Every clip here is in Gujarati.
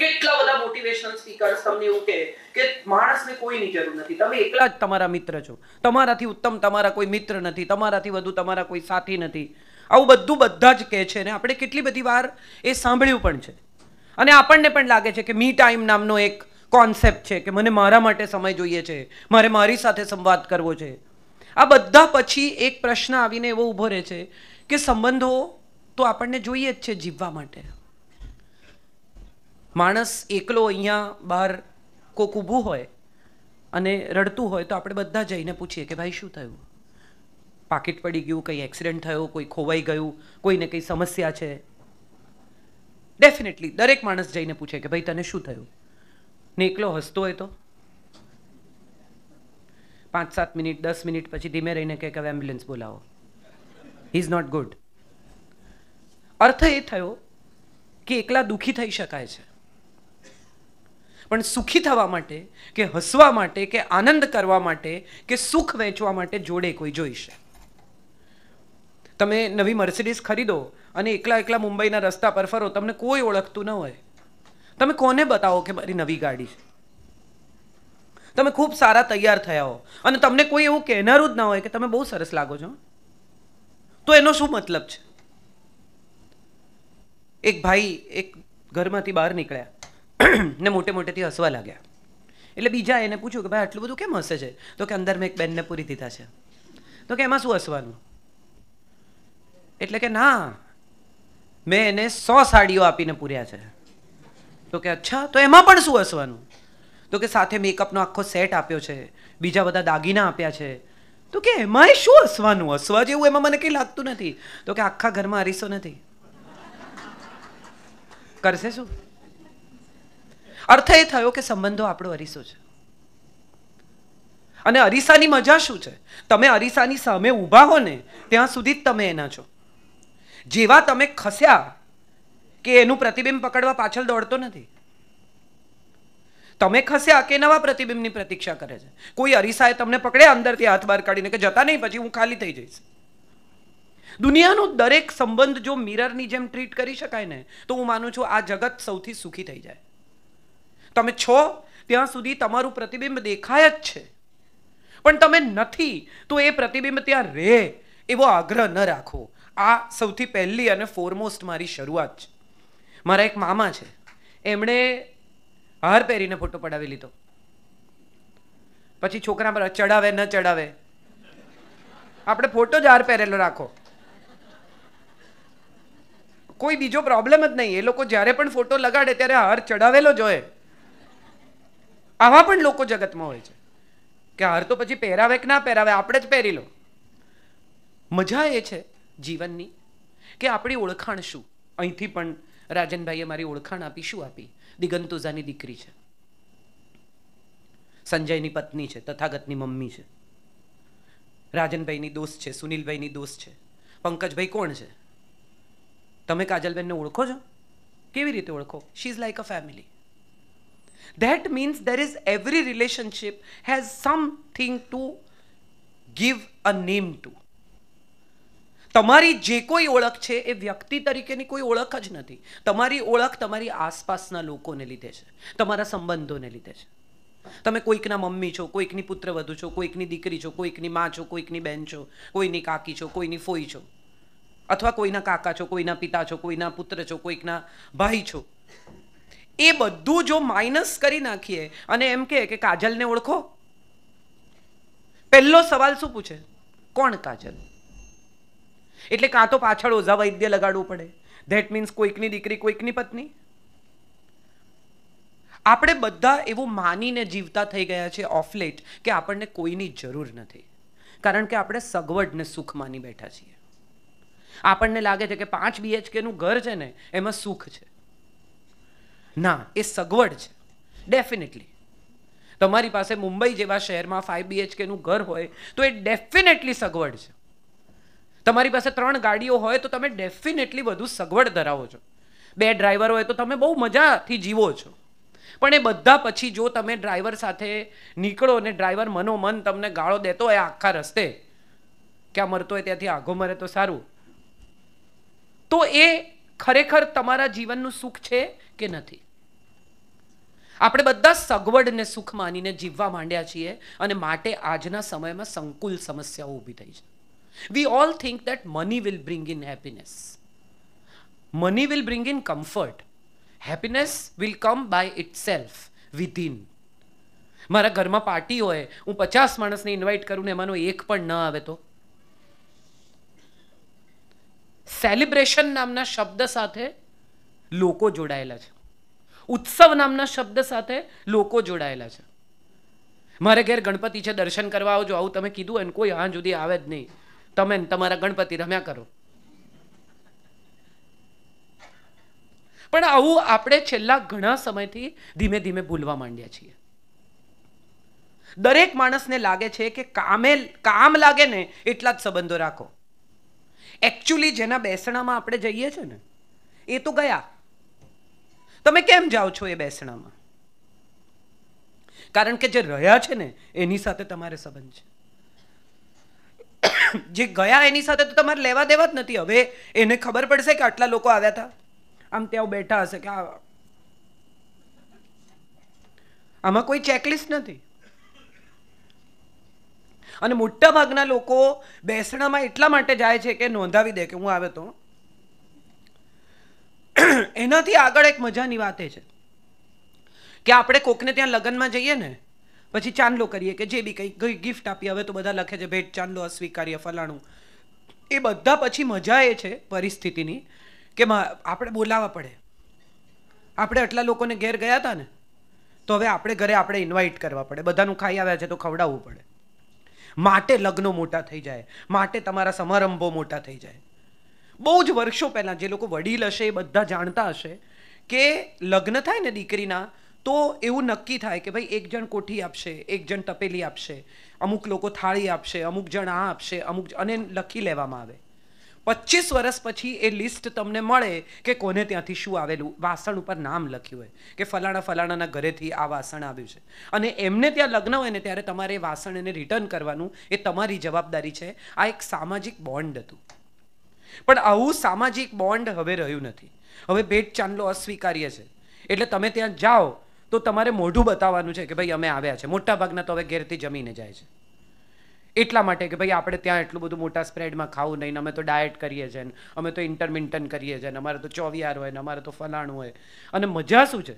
કેટલા બધા મોટિવેશનલ સ્પીકર્સ તમને એવું કહે કે માણસને કોઈની જરૂર નથી તમે એકલા જ તમારા મિત્ર છો તમારાથી ઉત્તમ તમારા કોઈ મિત્ર નથી તમારાથી વધુ તમારા કોઈ સાથી નથી આવું બધું બધા જ કહે છે ને આપણે કેટલી બધી વાર એ સાંભળ્યું પણ છે અને આપણને પણ લાગે છે કે મી ટાઈમ નામનો એક કોન્સેપ્ટ છે કે મને મારા માટે સમય જોઈએ છે મારે મારી સાથે સંવાદ કરવો છે આ બધા પછી એક પ્રશ્ન આવીને એવો ઊભો રહે છે કે સંબંધો તો આપણને જોઈએ જ છે જીવવા માટે માણસ એકલો અહીંયા બહાર કોક ઊભું હોય અને રડતું હોય તો આપણે બધા જઈને પૂછીએ કે ભાઈ શું થયું પાકીટ પડી ગયું કંઈ એક્સિડન્ટ થયો કોઈ ખોવાઈ ગયું કોઈને કંઈ સમસ્યા છે ડેફિનેટલી દરેક માણસ જઈને પૂછે કે ભાઈ તને શું થયું ને એકલો હસતો હોય તો પાંચ સાત મિનિટ દસ મિનિટ પછી ધીમે રહીને કહે કે હવે એમ્બ્યુલન્સ બોલાવો હી ઇઝ નોટ ગુડ અર્થ એ થયો કે એકલા દુઃખી થઈ શકાય છે પણ સુખી થવા માટે કે હસવા માટે કે આનંદ કરવા માટે કે સુખ વેચવા માટે જોડે કોઈ જોઈશે તમે નવી મર્સિડીઝ ખરીદો અને એકલા એકલા મુંબઈના રસ્તા પર ફરો તમને કોઈ ઓળખતું ન હોય તમે કોને બતાવો કે મારી નવી ગાડી છે તમે ખૂબ સારા તૈયાર થયા હો અને તમને કોઈ એવું કહેનારું જ ના હોય કે તમે બહુ સરસ લાગો છો તો એનો શું મતલબ છે એક ભાઈ એક ઘરમાંથી બહાર નીકળ્યા ને મોટે મોટેથી હસવા લાગ્યા એટલે બીજા એને પૂછ્યું કે ભાઈ આટલું બધું કેમ હસે છે તો કે અંદર મેં એક બેનને પૂરી દીધા છે તો કે એમાં શું હસવાનું એટલે કે ના મેં એને સો સાડીઓ આપીને પૂર્યા છે તો કે અચ્છા તો એમાં પણ શું હસવાનું તો કે સાથે મેકઅપનો આખો સેટ આપ્યો છે બીજા બધા દાગીના આપ્યા છે તો કે એમાં શું હસવાનું હસવા જેવું એમાં મને કંઈ લાગતું નથી તો કે આખા ઘરમાં હરીસો નથી કરશે શું અર્થ એ થયો કે સંબંધો આપણો અરીસો છે અને અરીસાની મજા શું છે તમે અરીસાની સામે ઊભા હો ને ત્યાં સુધી જ તમે એના છો જેવા તમે ખસ્યા કે એનું પ્રતિબિંબ પકડવા પાછળ દોડતો નથી તમે ખસ્યા કે નવા પ્રતિબિંબની પ્રતીક્ષા કરે છે કોઈ અરીસાએ તમને પકડે અંદરથી હાથ બહાર કાઢીને કે જતા નહીં પછી હું ખાલી થઈ જઈશ દુનિયાનો દરેક સંબંધ જો મિરરની જેમ ટ્રીટ કરી શકાય ને તો હું માનું છું આ જગત સૌથી સુખી થઈ જાય તમે છો ત્યાં સુધી તમારું પ્રતિબિંબ દેખાય જ છે પણ તમે નથી તો એ પ્રતિબિંબ ત્યાં રહે એવો આગ્રહ ન રાખો આ સૌથી પહેલી અને ફોરમોસ્ટ મારી શરૂઆત છે મારા એક મામા છે એમણે હાર પહેરીને ફોટો પડાવી લીધો પછી છોકરા પર ચડાવે ન ચડાવે આપણે ફોટો જ હાર પહેરેલો રાખો કોઈ બીજો પ્રોબ્લેમ જ નહીં એ લોકો જ્યારે પણ ફોટો લગાડે ત્યારે હાર ચડાવેલો જોઈએ આવા પણ લોકો જગતમાં હોય છે કે હાર તો પછી પહેરાવે કે ના પહેરાવે આપણે જ પહેરી લો મજા એ છે જીવનની કે આપણી ઓળખાણ શું અહીંથી પણ રાજનભાઈએ મારી ઓળખાણ આપી શું આપી દિગંતુઝાની દીકરી છે સંજયની પત્ની છે તથાગતની મમ્મી છે રાજનભાઈની દોસ્ત છે સુનિલભાઈની દોસ્ત છે પંકજભાઈ કોણ છે તમે કાજલબેનને ઓળખો છો કેવી રીતે ઓળખો she is like a family that means there is every relationship has something to give a name to તમારી જે કોઈ ઓળખ છે એ વ્યક્તિ તરીકેની કોઈ ઓળખ જ નથી તમારી ઓળખ તમારી આસપાસના લોકોને લીધે છે તમારા સંબંધોને લીધે છે તમે કોઈકના મમ્મી છો કોઈકની પુત્ર વધુ છો કોઈકની દીકરી છો કોઈકની માં છો કોઈકની બહેન છો કોઈની કાકી છો કોઈની ફોઈ છો અથવા કોઈના કાકા છો કોઈના પિતા છો કોઈના પુત્ર છો કોઈકના ભાઈ છો એ બધું જો માઇનસ કરી નાખીએ અને એમ કહે કે કાજલને ઓળખો પહેલો સવાલ શું પૂછે કોણ કાજલ એટલે કાં તો પાછળ ઓઝા વૈદ્ય લગાડવું પડે ધેટ મીન્સ કોઈકની દીકરી કોઈકની પત્ની આપણે બધા એવું માનીને જીવતા થઈ ગયા છે ઓફલેટ કે આપણને કોઈની જરૂર નથી કારણ કે આપણે સગવડને સુખ માની બેઠા છીએ આપણને લાગે છે કે પાંચ બીએચકેનું ઘર છે ને એમાં સુખ છે ના એ સગવડ છે ડેફિનેટલી તમારી પાસે મુંબઈ જેવા શહેરમાં ફાઈવ બીએચકેનું ઘર હોય તો એ ડેફિનેટલી સગવડ છે તમારી પાસે ત્રણ ગાડીઓ હોય તો તમે ડેફિનેટલી વધુ સગવડ ધરાવો છો બે ડ્રાઈવર હોય તો તમે બહુ મજાથી જીવો છો પણ એ બધા પછી જો તમે ડ્રાઈવર સાથે નીકળો અને ડ્રાઈવર મનોમન તમને ગાળો દેતો હોય આખા રસ્તે ક્યાં મરતો હોય ત્યાંથી આઘો મરે તો સારું તો એ ખરેખર તમારા જીવનનું સુખ છે કે નથી આપણે બધા સગવડને સુખ માનીને જીવવા માંડ્યા છીએ અને માટે આજના સમયમાં સંકુલ સમસ્યાઓ ઊભી થઈ છે we all think that money will bring in happiness money will bring in comfort happiness will come by itself within મારા ઘરમાં પાર્ટી હોય હું પચાસ માણસને ઇન્વાઇટ કરું ને એમાંનો એક પણ ન આવે તો સેલિબ્રેશન નામના શબ્દ સાથે લોકો જોડાયેલા છે ઉત્સવ નામના શબ્દ સાથે લોકો જોડાયેલા છે મારે ઘેર ગણપતિ છે દર્શન કરવા આવજો આવું તમે કીધું હોય કોઈ હા જુદી આવે જ નહીં તમે તમારા ગણપતિ રમ્યા કરો પણ આવું આપણે છેલ્લા ઘણા સમયથી ધીમે ધીમે ભૂલવા માંડ્યા છીએ દરેક માણસને લાગે છે કે કામે કામ લાગે ને એટલા જ સંબંધો રાખો એકચ્યુઅલી જેના બેસણામાં આપણે જઈએ છે ને એ તો ગયા તમે કેમ જાઓ છો એ બેસણામાં કારણ કે જે રહ્યા છે ને એની સાથે તમારે સંબંધ છે જે ગયા એની સાથે તો તમારે લેવા દેવા જ નથી હવે એને ખબર પડશે કે આટલા લોકો આવ્યા હતા આમ ત્યાં બેઠા હશે કે આમાં કોઈ ચેકલિસ્ટ નથી અને મોટા ભાગના લોકો બેસણામાં એટલા માટે જાય છે કે નોંધાવી દે કે હું આવે તો એનાથી આગળ એક મજાની વાત એ છે કે આપણે કોકને ત્યાં લગ્નમાં જઈએ ને પછી ચાંદલો કરીએ કે જે બી કંઈ ગિફ્ટ આપીએ હવે તો બધા લખે છે ભેટ ચાંદલો અસ્વીકાર્ય ફલાણું એ બધા પછી મજા એ છે પરિસ્થિતિની કે આપણે બોલાવવા પડે આપણે આટલા લોકોને ઘેર ગયા હતા ને તો હવે આપણે ઘરે આપણે ઇન્વાઇટ કરવા પડે બધાનું ખાઈ આવ્યા છે તો ખવડાવવું પડે માટે લગ્નો મોટા થઈ જાય માટે તમારા સમારંભો મોટા થઈ જાય બહુ જ વર્ષો પહેલાં જે લોકો વડીલ હશે એ બધા જાણતા હશે કે લગ્ન થાય ને દીકરીના તો એવું નક્કી થાય કે ભાઈ એક જણ કોઠી આપશે એક જણ તપેલી આપશે અમુક લોકો થાળી આપશે અમુક જણ આ આપશે અમુક અને લખી લેવામાં આવે પચીસ વર્ષ પછી એ લિસ્ટ તમને મળે કે કોને ત્યાંથી શું આવેલું વાસણ ઉપર નામ લખ્યું હોય કે ફલાણા ફલાણાના ઘરેથી આ વાસણ આવ્યું છે અને એમને ત્યાં લગ્ન હોય ને ત્યારે તમારે વાસણ એને રિટર્ન કરવાનું એ તમારી જવાબદારી છે આ એક સામાજિક બોન્ડ હતું પણ આવું સામાજિક બોન્ડ હવે રહ્યું નથી હવે ભેટ ચાંદલો અસ્વીકાર્ય છે એટલે તમે ત્યાં જાઓ તો તમારે મોઢું બતાવવાનું છે કે ભાઈ અમે આવ્યા છે મોટાભાગના ભાગના તો હવે ઘેરથી જમીને જાય છે એટલા માટે કે ભાઈ આપણે ત્યાં એટલું બધું મોટા સ્પ્રેડમાં ખાવું નહીં અમે તો ડાયટ કરીએ છીએ અમે તો ઇન્ટરમિન્ટન કરીએ છીએ અમારે તો ચોવિયાર હોય ને અમારે તો ફલાણું હોય અને મજા શું છે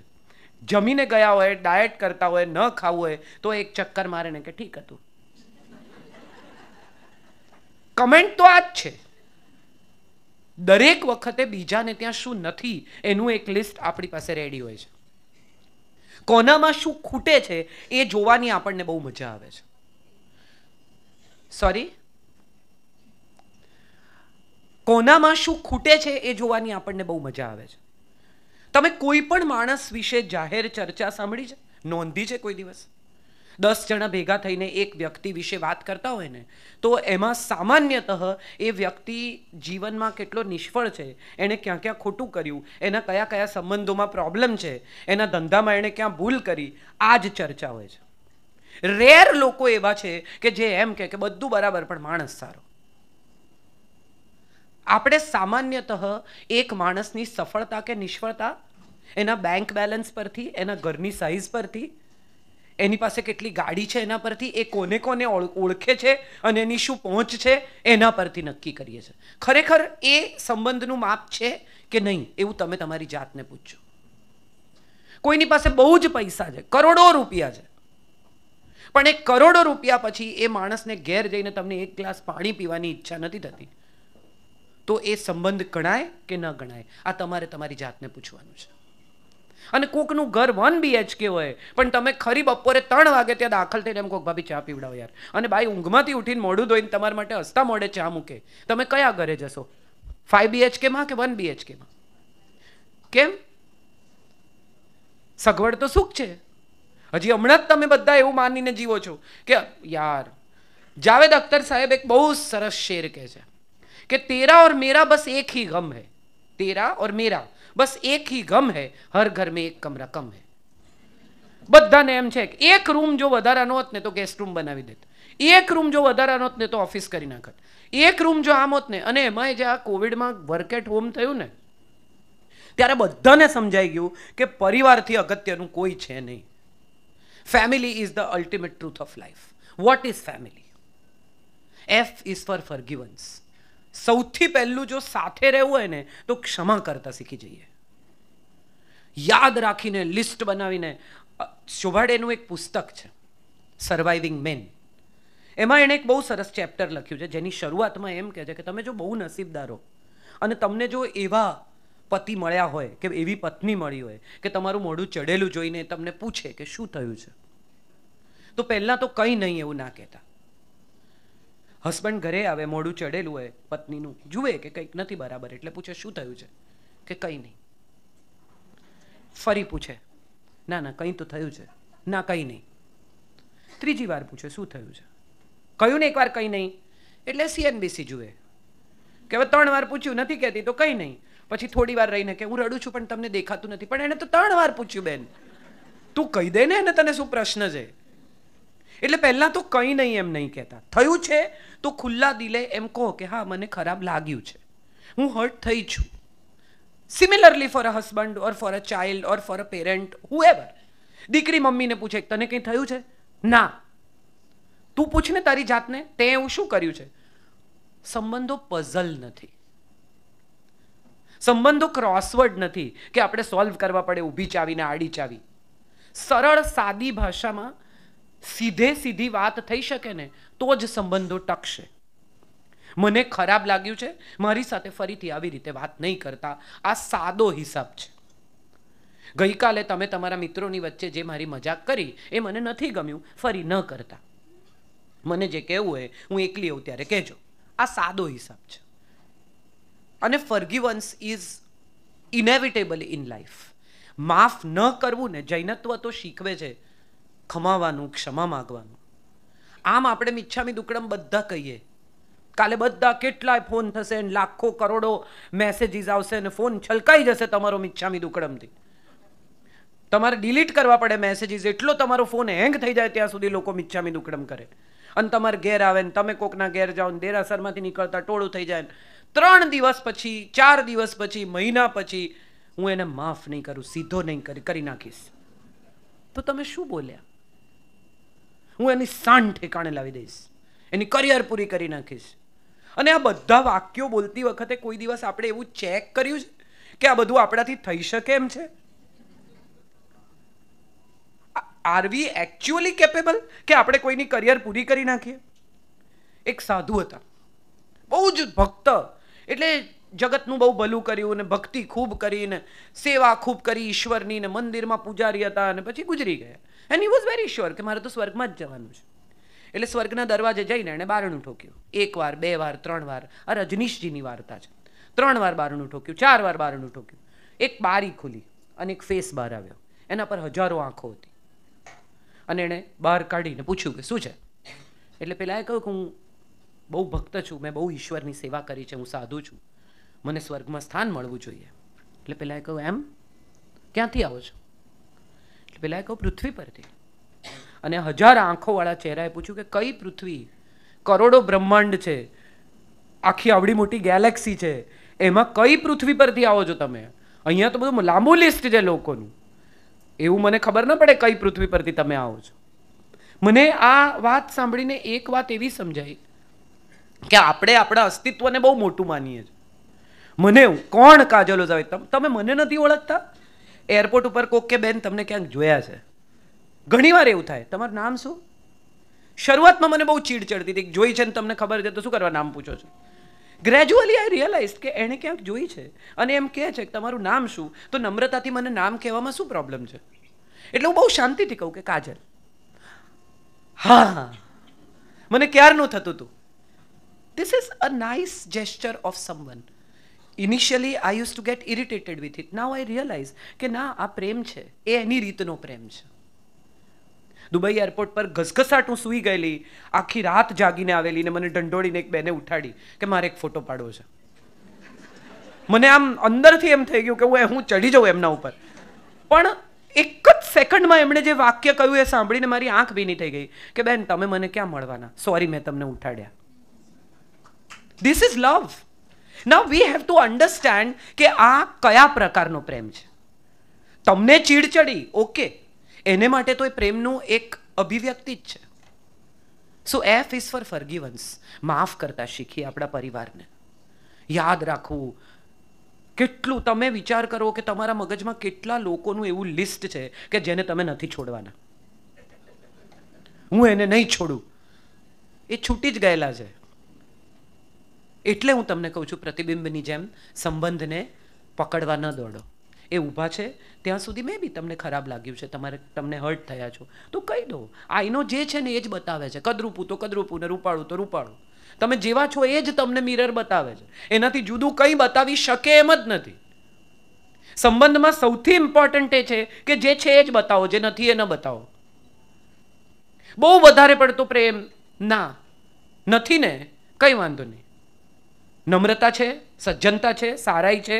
જમીને ગયા હોય ડાયટ કરતા હોય ન ખાવું હોય તો એક ચક્કર મારે ને કે ઠીક હતું કમેન્ટ તો આ જ છે દરેક વખતે બીજાને ત્યાં શું નથી એનું એક લિસ્ટ આપણી પાસે રેડી હોય છે કોનામાં શું ખૂટે છે એ જોવાની આપણને બહુ મજા આવે છે સોરી કોનામાં શું ખૂટે છે એ જોવાની આપણને બહુ મજા આવે છે તમે કોઈ પણ માણસ વિશે જાહેર ચર્ચા સાંભળી છે નોંધી છે કોઈ દિવસ દસ જણા ભેગા થઈને એક વ્યક્તિ વિશે વાત કરતા હોય ને તો એમાં સામાન્યત એ વ્યક્તિ જીવનમાં કેટલો નિષ્ફળ છે એણે ક્યાં ક્યાં ખોટું કર્યું એના કયા કયા સંબંધોમાં પ્રોબ્લેમ છે એના ધંધામાં એણે ક્યાં ભૂલ કરી આ જ ચર્ચા હોય છે રેર લોકો એવા છે કે જે એમ કે બધું બરાબર પણ માણસ સારો આપણે સામાન્યતઃ એક માણસની સફળતા કે નિષ્ફળતા એના બેંક બેલેન્સ પરથી એના ઘરની સાઇઝ પરથી એની પાસે કેટલી ગાડી છે એના પરથી એ કોને કોને ઓળખે છે અને એની શું પહોંચ છે એના પરથી નક્કી કરીએ છીએ ખરેખર એ સંબંધનું માપ છે કે નહીં એવું તમે તમારી જાતને પૂછજો કોઈની પાસે બહુ જ પૈસા છે કરોડો રૂપિયા છે પણ એ કરોડો રૂપિયા પછી એ માણસને ઘેર જઈને તમને એક ગ્લાસ પાણી પીવાની ઈચ્છા નથી થતી તો એ સંબંધ ગણાય કે ન ગણાય આ તમારે તમારી જાતને પૂછવાનું છે અને કોકનું ઘર વન બીએચકે હોય પણ તમે ખરી બપોરે ત્રણ વાગે ત્યાં દાખલ થઈને એમ કોક ભાભી ચા પીવડાવો યાર અને ભાઈ ઊંઘમાંથી ઉઠીને મોઢું ધોઈને તમારા માટે હસતા મોડે ચા મૂકે તમે કયા ઘરે જશો ફાઈવ બીએચકેમાં કે વન બીએચકેમાં કેમ સગવડ તો સુખ છે હજી હમણાં જ તમે બધા એવું માનીને જીવો છો કે યાર જાવેદ અખ્તર સાહેબ એક બહુ સરસ શેર કહે છે કે તેરા ઓર મેરા બસ એક હી ગમ હૈ તેરા ઓર મેરા બસ એક હી ગમ હે હર ઘર મેં એક કમરા કમ હે બધાને એમ છે એક રૂમ જો વધારાનો હોત ને તો ગેસ્ટ રૂમ બનાવી દેત એક રૂમ જો વધારાનો હોત ને તો ઓફિસ કરી નાખત એક રૂમ જો આમ હોત ને અને એમાં જે આ કોવિડમાં વર્ક એટ હોમ થયું ને ત્યારે બધાને સમજાઈ ગયું કે પરિવારથી અગત્યનું કોઈ છે નહીં family is the ultimate truth of life what is family F is for forgiveness સૌથી પહેલું જો સાથે રહેવું હોય ને તો ક્ષમા કરતા શીખી જઈએ યાદ રાખીને લિસ્ટ બનાવીને શોભાડેનું એક પુસ્તક છે સર્વાઇવિંગ મેન એમાં એણે એક બહુ સરસ ચેપ્ટર લખ્યું છે જેની શરૂઆતમાં એમ કહે છે કે તમે જો બહુ નસીબદારો અને તમને જો એવા પતિ મળ્યા હોય કે એવી પત્ની મળી હોય કે તમારું મોઢું ચડેલું જોઈને તમને પૂછે કે શું થયું છે તો પહેલાં તો કંઈ નહીં એવું ના કહેતા હસબન્ડ ઘરે આવે મોઢું ચડેલું હોય પત્નીનું જુએ કે કંઈક નથી બરાબર એટલે પૂછે શું થયું છે કે કંઈ નહીં ફરી પૂછે ના ના કંઈ તો થયું છે ના કંઈ નહીં ત્રીજી વાર પૂછે શું થયું છે કહ્યું ને એકવાર કંઈ નહીં એટલે સીએનબીસી જુએ કે હવે ત્રણ વાર પૂછ્યું નથી કહેતી તો કંઈ નહીં પછી થોડી વાર રહીને કે હું રડું છું પણ તમને દેખાતું નથી પણ એને તો ત્રણ વાર પૂછ્યું બેન તું કહી દે ને એને તને શું પ્રશ્ન છે એટલે પહેલાં તો કંઈ નહીં એમ નહીં કહેતા થયું છે તો ખુલ્લા દિલે એમ કહો કે હા મને ખરાબ લાગ્યું છે હું હર્ટ થઈ છું similarly for a husband or for a child or for a parent ever દીકરી મમ્મીને પૂછે તને કંઈ થયું છે ના તું પૂછને તારી જાતને તે એવું શું કર્યું છે સંબંધો પઝલ નથી સંબંધો ક્રોસવર્ડ નથી કે આપણે સોલ્વ કરવા પડે ઊભી ચાવીને આડી ચાવી સરળ સાદી ભાષામાં સીધે સીધી વાત થઈ શકે ને તો જ સંબંધો ટકશે મને ખરાબ લાગ્યું છે મારી સાથે ફરીથી આવી રીતે વાત નહીં કરતા આ સાદો હિસાબ છે ગઈકાલે તમે તમારા મિત્રોની વચ્ચે જે મારી મજાક કરી એ મને નથી ગમ્યું ફરી ન કરતા મને જે કહેવું હોય હું એકલી હોઉં ત્યારે કહેજો આ સાદો હિસાબ છે અને forgiveness is inevitable in life માફ ન કરવું ને જૈનત્વ તો શીખવે છે ખમાવાનું ક્ષમા માગવાનું આમ આપણે મિચ્છામી દુકડમ બધા કહીએ કાલે બધા કેટલાય ફોન થશે ને લાખો કરોડો મેસેજીસ આવશે અને ફોન છલકાઈ જશે તમારો મિચ્છામી દુકડમથી તમારે ડિલીટ કરવા પડે મેસેજીસ એટલો તમારો ફોન હેંગ થઈ જાય ત્યાં સુધી લોકો મિચ્છામી દુકડમ કરે અને તમારે ઘેર આવે ને તમે કોકના ઘેર જાઓ ને દેરાસરમાંથી નીકળતા ટોળું થઈ જાય ત્રણ દિવસ પછી ચાર દિવસ પછી મહિના પછી હું એને માફ નહીં કરું સીધો નહીં કરી નાખીશ તો તમે શું બોલ્યા હું એની સાન ઠેકાણે લાવી દઈશ એની કરિયર પૂરી કરી નાખીશ અને આ બધા વાક્યો બોલતી વખતે કોઈ દિવસ આપણે એવું ચેક કર્યું છે કે આ બધું આપણાથી થઈ શકે એમ છે આર વી એકચ્યુઅલી કેપેબલ કે આપણે કોઈની કરિયર પૂરી કરી નાખીએ એક સાધુ હતા બહુ જ ભક્ત એટલે જગતનું બહુ ભલું કર્યું ને ભક્તિ ખૂબ કરીને સેવા ખૂબ કરી ઈશ્વરની ને મંદિરમાં પૂજારી હતા અને પછી ગુજરી ગયા and he was very sure કે મારે તો સ્વર્ગમાં જ જવાનું છે એટલે સ્વર્ગના દરવાજે જઈને એણે બારણું ઠોક્યું એક વાર બે વાર ત્રણ વાર આ રજનીશજીની વાર્તા છે ત્રણ વાર બારણું ઠોક્યું ચાર વાર બારણું ઠોક્યું એક બારી ખુલી અને એક ફેસ બહાર આવ્યો એના પર હજારો આંખો હતી અને એણે બહાર કાઢીને પૂછ્યું કે શું છે એટલે પેલા એ કહ્યું કે હું બહુ ભક્ત છું મેં બહુ ઈશ્વરની સેવા કરી છે હું સાધુ છું મને સ્વર્ગમાં સ્થાન મળવું જોઈએ એટલે પહેલાં એ કહ્યું એમ ક્યાંથી આવો છો એટલે પહેલાં એ કહું પૃથ્વી પરથી અને હજાર આંખોવાળા ચહેરાએ પૂછ્યું કે કઈ પૃથ્વી કરોડો બ્રહ્માંડ છે આખી આવડી મોટી ગેલેક્સી છે એમાં કઈ પૃથ્વી પરથી આવો છો તમે અહીંયા તો બધું લાંબુ લિસ્ટ છે લોકોનું એવું મને ખબર ન પડે કઈ પૃથ્વી પરથી તમે આવો છો મને આ વાત સાંભળીને એક વાત એવી સમજાઈ કે આપણે આપણા અસ્તિત્વને બહુ મોટું માનીએ છીએ મને કોણ કાજલો ઓઝાવે તમે મને નથી ઓળખતા એરપોર્ટ ઉપર કોક કે બેન તમને ક્યાંક જોયા છે ઘણીવાર એવું થાય તમારું નામ શું શરૂઆતમાં મને બહુ ચીડ ચડતી હતી જોઈ છે ને તમને ખબર છે તો શું કરવા નામ પૂછો છો ગ્રેજ્યુઅલી આઈ રિયલાઇઝ કે એણે ક્યાંક જોઈ છે અને એમ કહે છે કે તમારું નામ શું તો નમ્રતાથી મને નામ કહેવામાં શું પ્રોબ્લેમ છે એટલે હું બહુ શાંતિથી કહું કે કાજલ હા મને ક્યારનું થતું હતું this is a nice gesture of someone initially I use to get irritated with it now I realise કે ના આ પ્રેમ છે એ એની રીતનો પ્રેમ છે દુબઈ એરપોર્ટ પર ઘસઘસાટ હું સૂઈ ગયેલી આખી રાત જાગીને આવેલી ને મને ઢંઢોળીને એક બેને ઉઠાડી કે મારે એક ફોટો પાડવો છે મને આમ અંદરથી એમ થઈ ગયું કે હું હું ચડી જાઉં એમના ઉપર પણ એક જ સેકન્ડમાં એમણે જે વાક્ય કહ્યું એ સાંભળીને મારી આંખ ભીની થઈ ગઈ કે બેન તમે મને ક્યાં મળવાના સોરી મેં તમને ઉઠાડ્યા ધીસ ઇઝ લવ ના વી હેવ ટુ અન્ડરસ્ટેન્ડ કે આ કયા પ્રકારનો પ્રેમ છે તમને ચીડ ચડી ઓકે એને માટે તો એ પ્રેમનું એક અભિવ્યક્તિ જ છે so F is for forgiveness માફ કરતા શીખીએ આપણા પરિવારને યાદ રાખવું કેટલું તમે વિચાર કરો કે તમારા મગજમાં કેટલા લોકોનું એવું લિસ્ટ છે કે જેને તમે નથી છોડવાના હું એને નહીં છોડું એ છૂટી જ ગયેલા છે એટલે હું તમને કહું છું પ્રતિબિંબની જેમ સંબંધને પકડવા ન દોડો એ ઊભા છે ત્યાં સુધી મેં બી તમને ખરાબ લાગ્યું છે તમારે તમને હર્ટ થયા છો તો કહી દો આઈનો જે છે ને એ જ બતાવે છે કદરૂપું તો કદરૂપું ને રૂપાળું તો રૂપાળું તમે જેવા છો એ જ તમને મિરર બતાવે છે એનાથી જુદું કંઈ બતાવી શકે એમ જ નથી સંબંધમાં સૌથી ઇમ્પોર્ટન્ટ એ છે કે જે છે એ જ બતાવો જે નથી એ ન બતાવો બહુ વધારે પડતો પ્રેમ ના નથી ને કંઈ વાંધો નહીં નમ્રતા છે સજ્જનતા છે સારાઈ છે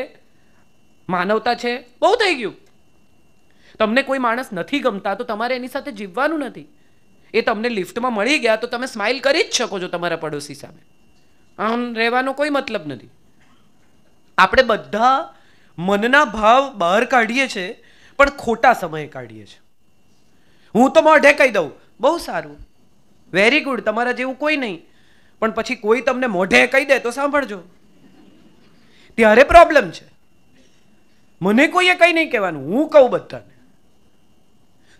માનવતા છે બહુ થઈ ગયું તમને કોઈ માણસ નથી ગમતા તો તમારે એની સાથે જીવવાનું નથી એ તમને લિફ્ટમાં મળી ગયા તો તમે સ્માઇલ કરી જ શકો છો તમારા પડોશી સામે આમ રહેવાનો કોઈ મતલબ નથી આપણે બધા મનના ભાવ બહાર કાઢીએ છીએ પણ ખોટા સમયે કાઢીએ છીએ હું તો મોઢે કહી દઉં બહુ સારું વેરી ગુડ તમારા જેવું કોઈ નહીં પણ પછી કોઈ તમને મોઢે કહી દે તો સાંભળજો ત્યારે પ્રોબ્લેમ છે મને કોઈએ કંઈ નહીં કહેવાનું હું કહું બધાને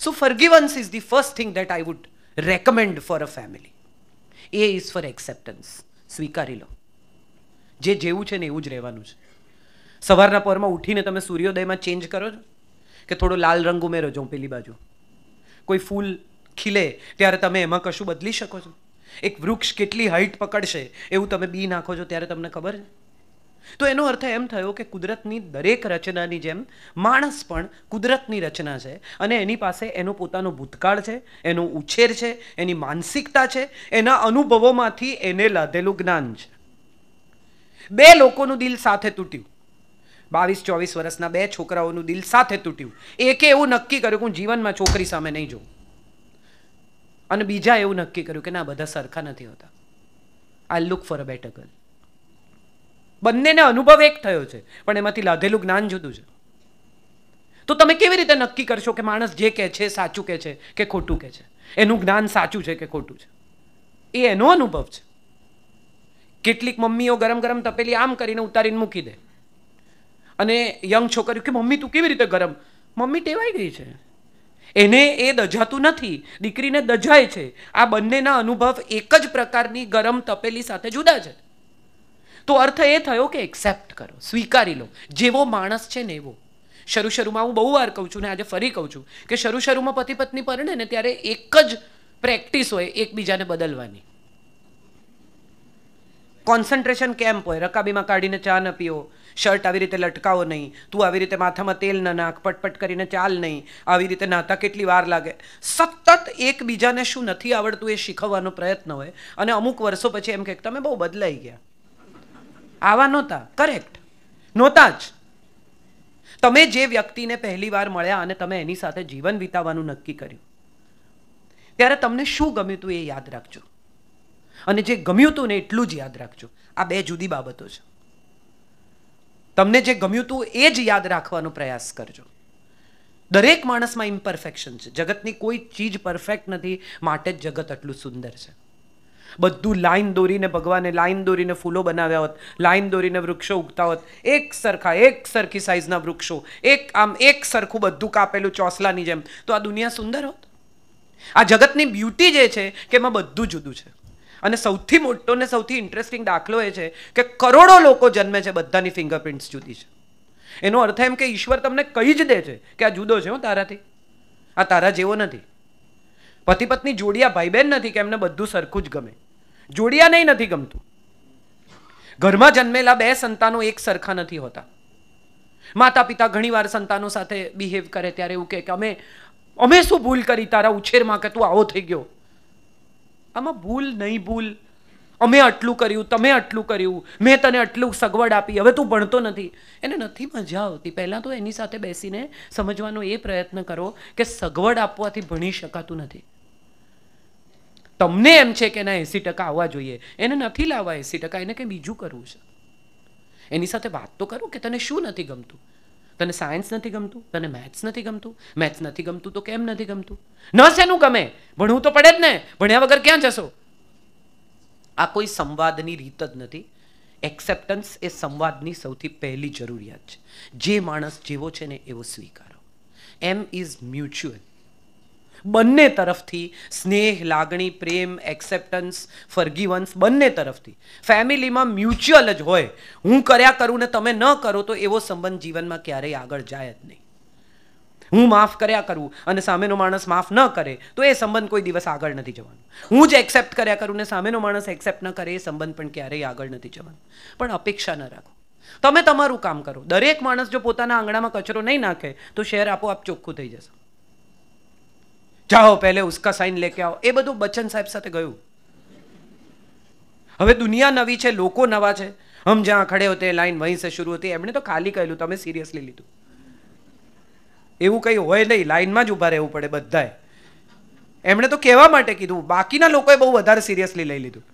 so forgiveness is the first thing that I would recommend for a family A is for acceptance સ્વીકારી લો જે જેવું છે ને એવું જ રહેવાનું છે સવારના પહોરમાં ઉઠીને તમે સૂર્યોદયમાં ચેન્જ કરો છો કે થોડો લાલ રંગ ઉમેરો છો પેલી બાજુ કોઈ ફૂલ ખીલે ત્યારે તમે એમાં કશું બદલી શકો છો એક વૃક્ષ કેટલી હાઈટ પકડશે એવું તમે બી નાખો છો ત્યારે તમને ખબર છે તો એનો અર્થ એમ થયો કે કુદરતની દરેક રચનાની જેમ માણસ પણ કુદરતની રચના છે અને એની પાસે એનો પોતાનો ભૂતકાળ છે એનો ઉછેર છે એની માનસિકતા છે એના અનુભવોમાંથી એને લાધેલું જ્ઞાન છે બે લોકોનું દિલ સાથે તૂટ્યું બાવીસ ચોવીસ વર્ષના બે છોકરાઓનું દિલ સાથે તૂટ્યું એકે એવું નક્કી કર્યું કે હું જીવનમાં છોકરી સામે નહીં જોઉં અને બીજા એવું નક્કી કર્યું કે ના બધા સરખા નથી હોતા I look for a better girl બંનેને અનુભવ એક થયો છે પણ એમાંથી લાધેલું જ્ઞાન જુદું છે તો તમે કેવી રીતે નક્કી કરશો કે માણસ જે કહે છે સાચું કહે છે કે ખોટું કહે છે એનું જ્ઞાન સાચું છે કે ખોટું છે એ એનો અનુભવ છે કેટલીક મમ્મીઓ ગરમ ગરમ તપેલી આમ કરીને ઉતારીને મૂકી દે અને યંગ છોકરીઓ કે મમ્મી તું કેવી રીતે ગરમ મમ્મી ટેવાઈ ગઈ છે એને એ દજાતું નથી દીકરીને દજાય છે આ બંનેના અનુભવ એક જ પ્રકારની ગરમ તપેલી સાથે જુદા છે તો અર્થ એ થયો કે એક્સેપ્ટ કરો સ્વીકારી લો જેવો માણસ છે ને એવો શરૂ શરૂમાં હું બહુ વાર કહું છું ને આજે ફરી કહું છું કે શરૂ શરૂમાં પતિ પત્ની પરણે ને ત્યારે એક જ પ્રેક્ટિસ હોય એકબીજાને બદલવાની કોન્સન્ટ્રેશન કેમ્પ હોય રકાબીમાં કાઢીને ચા ન પીઓ શર્ટ આવી રીતે લટકાવો નહીં તું આવી રીતે માથામાં તેલ ન નાખ પટપટ કરીને ચાલ નહીં આવી રીતે નાતા કેટલી વાર લાગે સતત એકબીજાને શું નથી આવડતું એ શીખવવાનો પ્રયત્ન હોય અને અમુક વર્ષો પછી એમ કહે તમે બહુ બદલાઈ ગયા આવા નહોતા કરેક્ટ નહોતા જ તમે જે વ્યક્તિને પહેલી વાર મળ્યા અને તમે એની સાથે જીવન વિતાવવાનું નક્કી કર્યું ત્યારે તમને શું ગમ્યું હતું એ યાદ રાખજો અને જે ગમ્યું હતું ને એટલું જ યાદ રાખજો આ બે જુદી બાબતો છે તમને જે ગમ્યું હતું એ જ યાદ રાખવાનો પ્રયાસ કરજો દરેક માણસમાં ઇમ્પરફેક્શન છે જગતની કોઈ ચીજ પરફેક્ટ નથી માટે જ જગત આટલું સુંદર છે બધું લાઈન દોરીને ભગવાને લાઈન દોરીને ફૂલો બનાવ્યા હોત લાઈન દોરીને વૃક્ષો ઉગતા હોત એક સરખા એક સરખી સાઇઝના વૃક્ષો એક આમ એક સરખું બધું કાપેલું ચોસલાની જેમ તો આ દુનિયા સુંદર હોત આ જગતની બ્યુટી જે છે કે એમાં બધું જુદું છે અને સૌથી મોટો ને સૌથી ઇન્ટરેસ્ટિંગ દાખલો એ છે કે કરોડો લોકો જન્મે છે બધાની ફિંગરપ્રિન્ટ્સ જુદી છે એનો અર્થ એમ કે ઈશ્વર તમને કહી જ દે છે કે આ જુદો છે હો તારાથી આ તારા જેવો નથી પતિ પત્ની જોડિયા ભાઈ બહેન નથી કે એમને બધું સરખું જ ગમે જોડિયા નહીં નથી ગમતું ઘરમાં જન્મેલા બે સંતાનો એક સરખા નથી હોતા માતા પિતા ઘણીવાર સંતાનો સાથે બિહેવ કરે ત્યારે એવું કે અમે અમે શું ભૂલ કરી તારા ઉછેરમાં કે તું આવો થઈ ગયો આમાં ભૂલ નહીં ભૂલ અમે આટલું કર્યું તમે આટલું કર્યું મેં તને આટલું સગવડ આપી હવે તું ભણતો નથી એને નથી મજા આવતી પહેલાં તો એની સાથે બેસીને સમજવાનો એ પ્રયત્ન કરો કે સગવડ આપવાથી ભણી શકાતું નથી તમને એમ છે કે ના એંસી ટકા આવવા જોઈએ એને નથી લાવવા એંસી ટકા એને કંઈ બીજું કરવું છે એની સાથે વાત તો કરું કે તને શું નથી ગમતું તને સાયન્સ નથી ગમતું તને મેથ્સ નથી ગમતું મેથ્સ નથી ગમતું તો કેમ નથી ગમતું ન શેનું ગમે ભણવું તો પડે જ ને ભણ્યા વગર ક્યાં જશો આ કોઈ સંવાદની રીત જ નથી એક્સેપ્ટન્સ એ સંવાદની સૌથી પહેલી જરૂરિયાત છે જે માણસ જેવો છે ને એવો સ્વીકારો એમ ઇઝ મ્યુચ્યુઅલ બંને તરફથી સ્નેહ લાગણી પ્રેમ એક્સેપ્ટન્સ ફરગીવન્સ બંને તરફથી ફેમિલીમાં મ્યુચ્યુઅલ જ હોય હું કર્યા કરું ને તમે ન કરો તો એવો સંબંધ જીવનમાં ક્યારેય આગળ જાય જ નહીં હું માફ કર્યા કરું અને સામેનો માણસ માફ ન કરે તો એ સંબંધ કોઈ દિવસ આગળ નથી જવાનો હું જ એક્સેપ્ટ કર્યા કરું ને સામેનો માણસ એક્સેપ્ટ ન કરે એ સંબંધ પણ ક્યારેય આગળ નથી જવાનો પણ અપેક્ષા ન રાખો તમે તમારું કામ કરો દરેક માણસ જો પોતાના આંગણામાં કચરો નહીં નાખે તો શહેર આપોઆપ ચોખ્ખું થઈ જશે જાઓ પહેલે ઉસકા સાઈન લેકે આવો એ બધું બચ્ચન સાહેબ સાથે ગયું હવે દુનિયા નવી છે લોકો નવા છે હમ જ્યાં ખડે હોતે લાઈન વહી સે શરૂ હતી એમણે તો ખાલી કહેલું તમે સિરિયસલી લીધું એવું કંઈ હોય નહીં લાઈનમાં જ ઊભા રહેવું પડે બધાએ એમણે તો કહેવા માટે કીધું બાકીના લોકોએ બહુ વધારે સિરિયસલી લઈ લીધું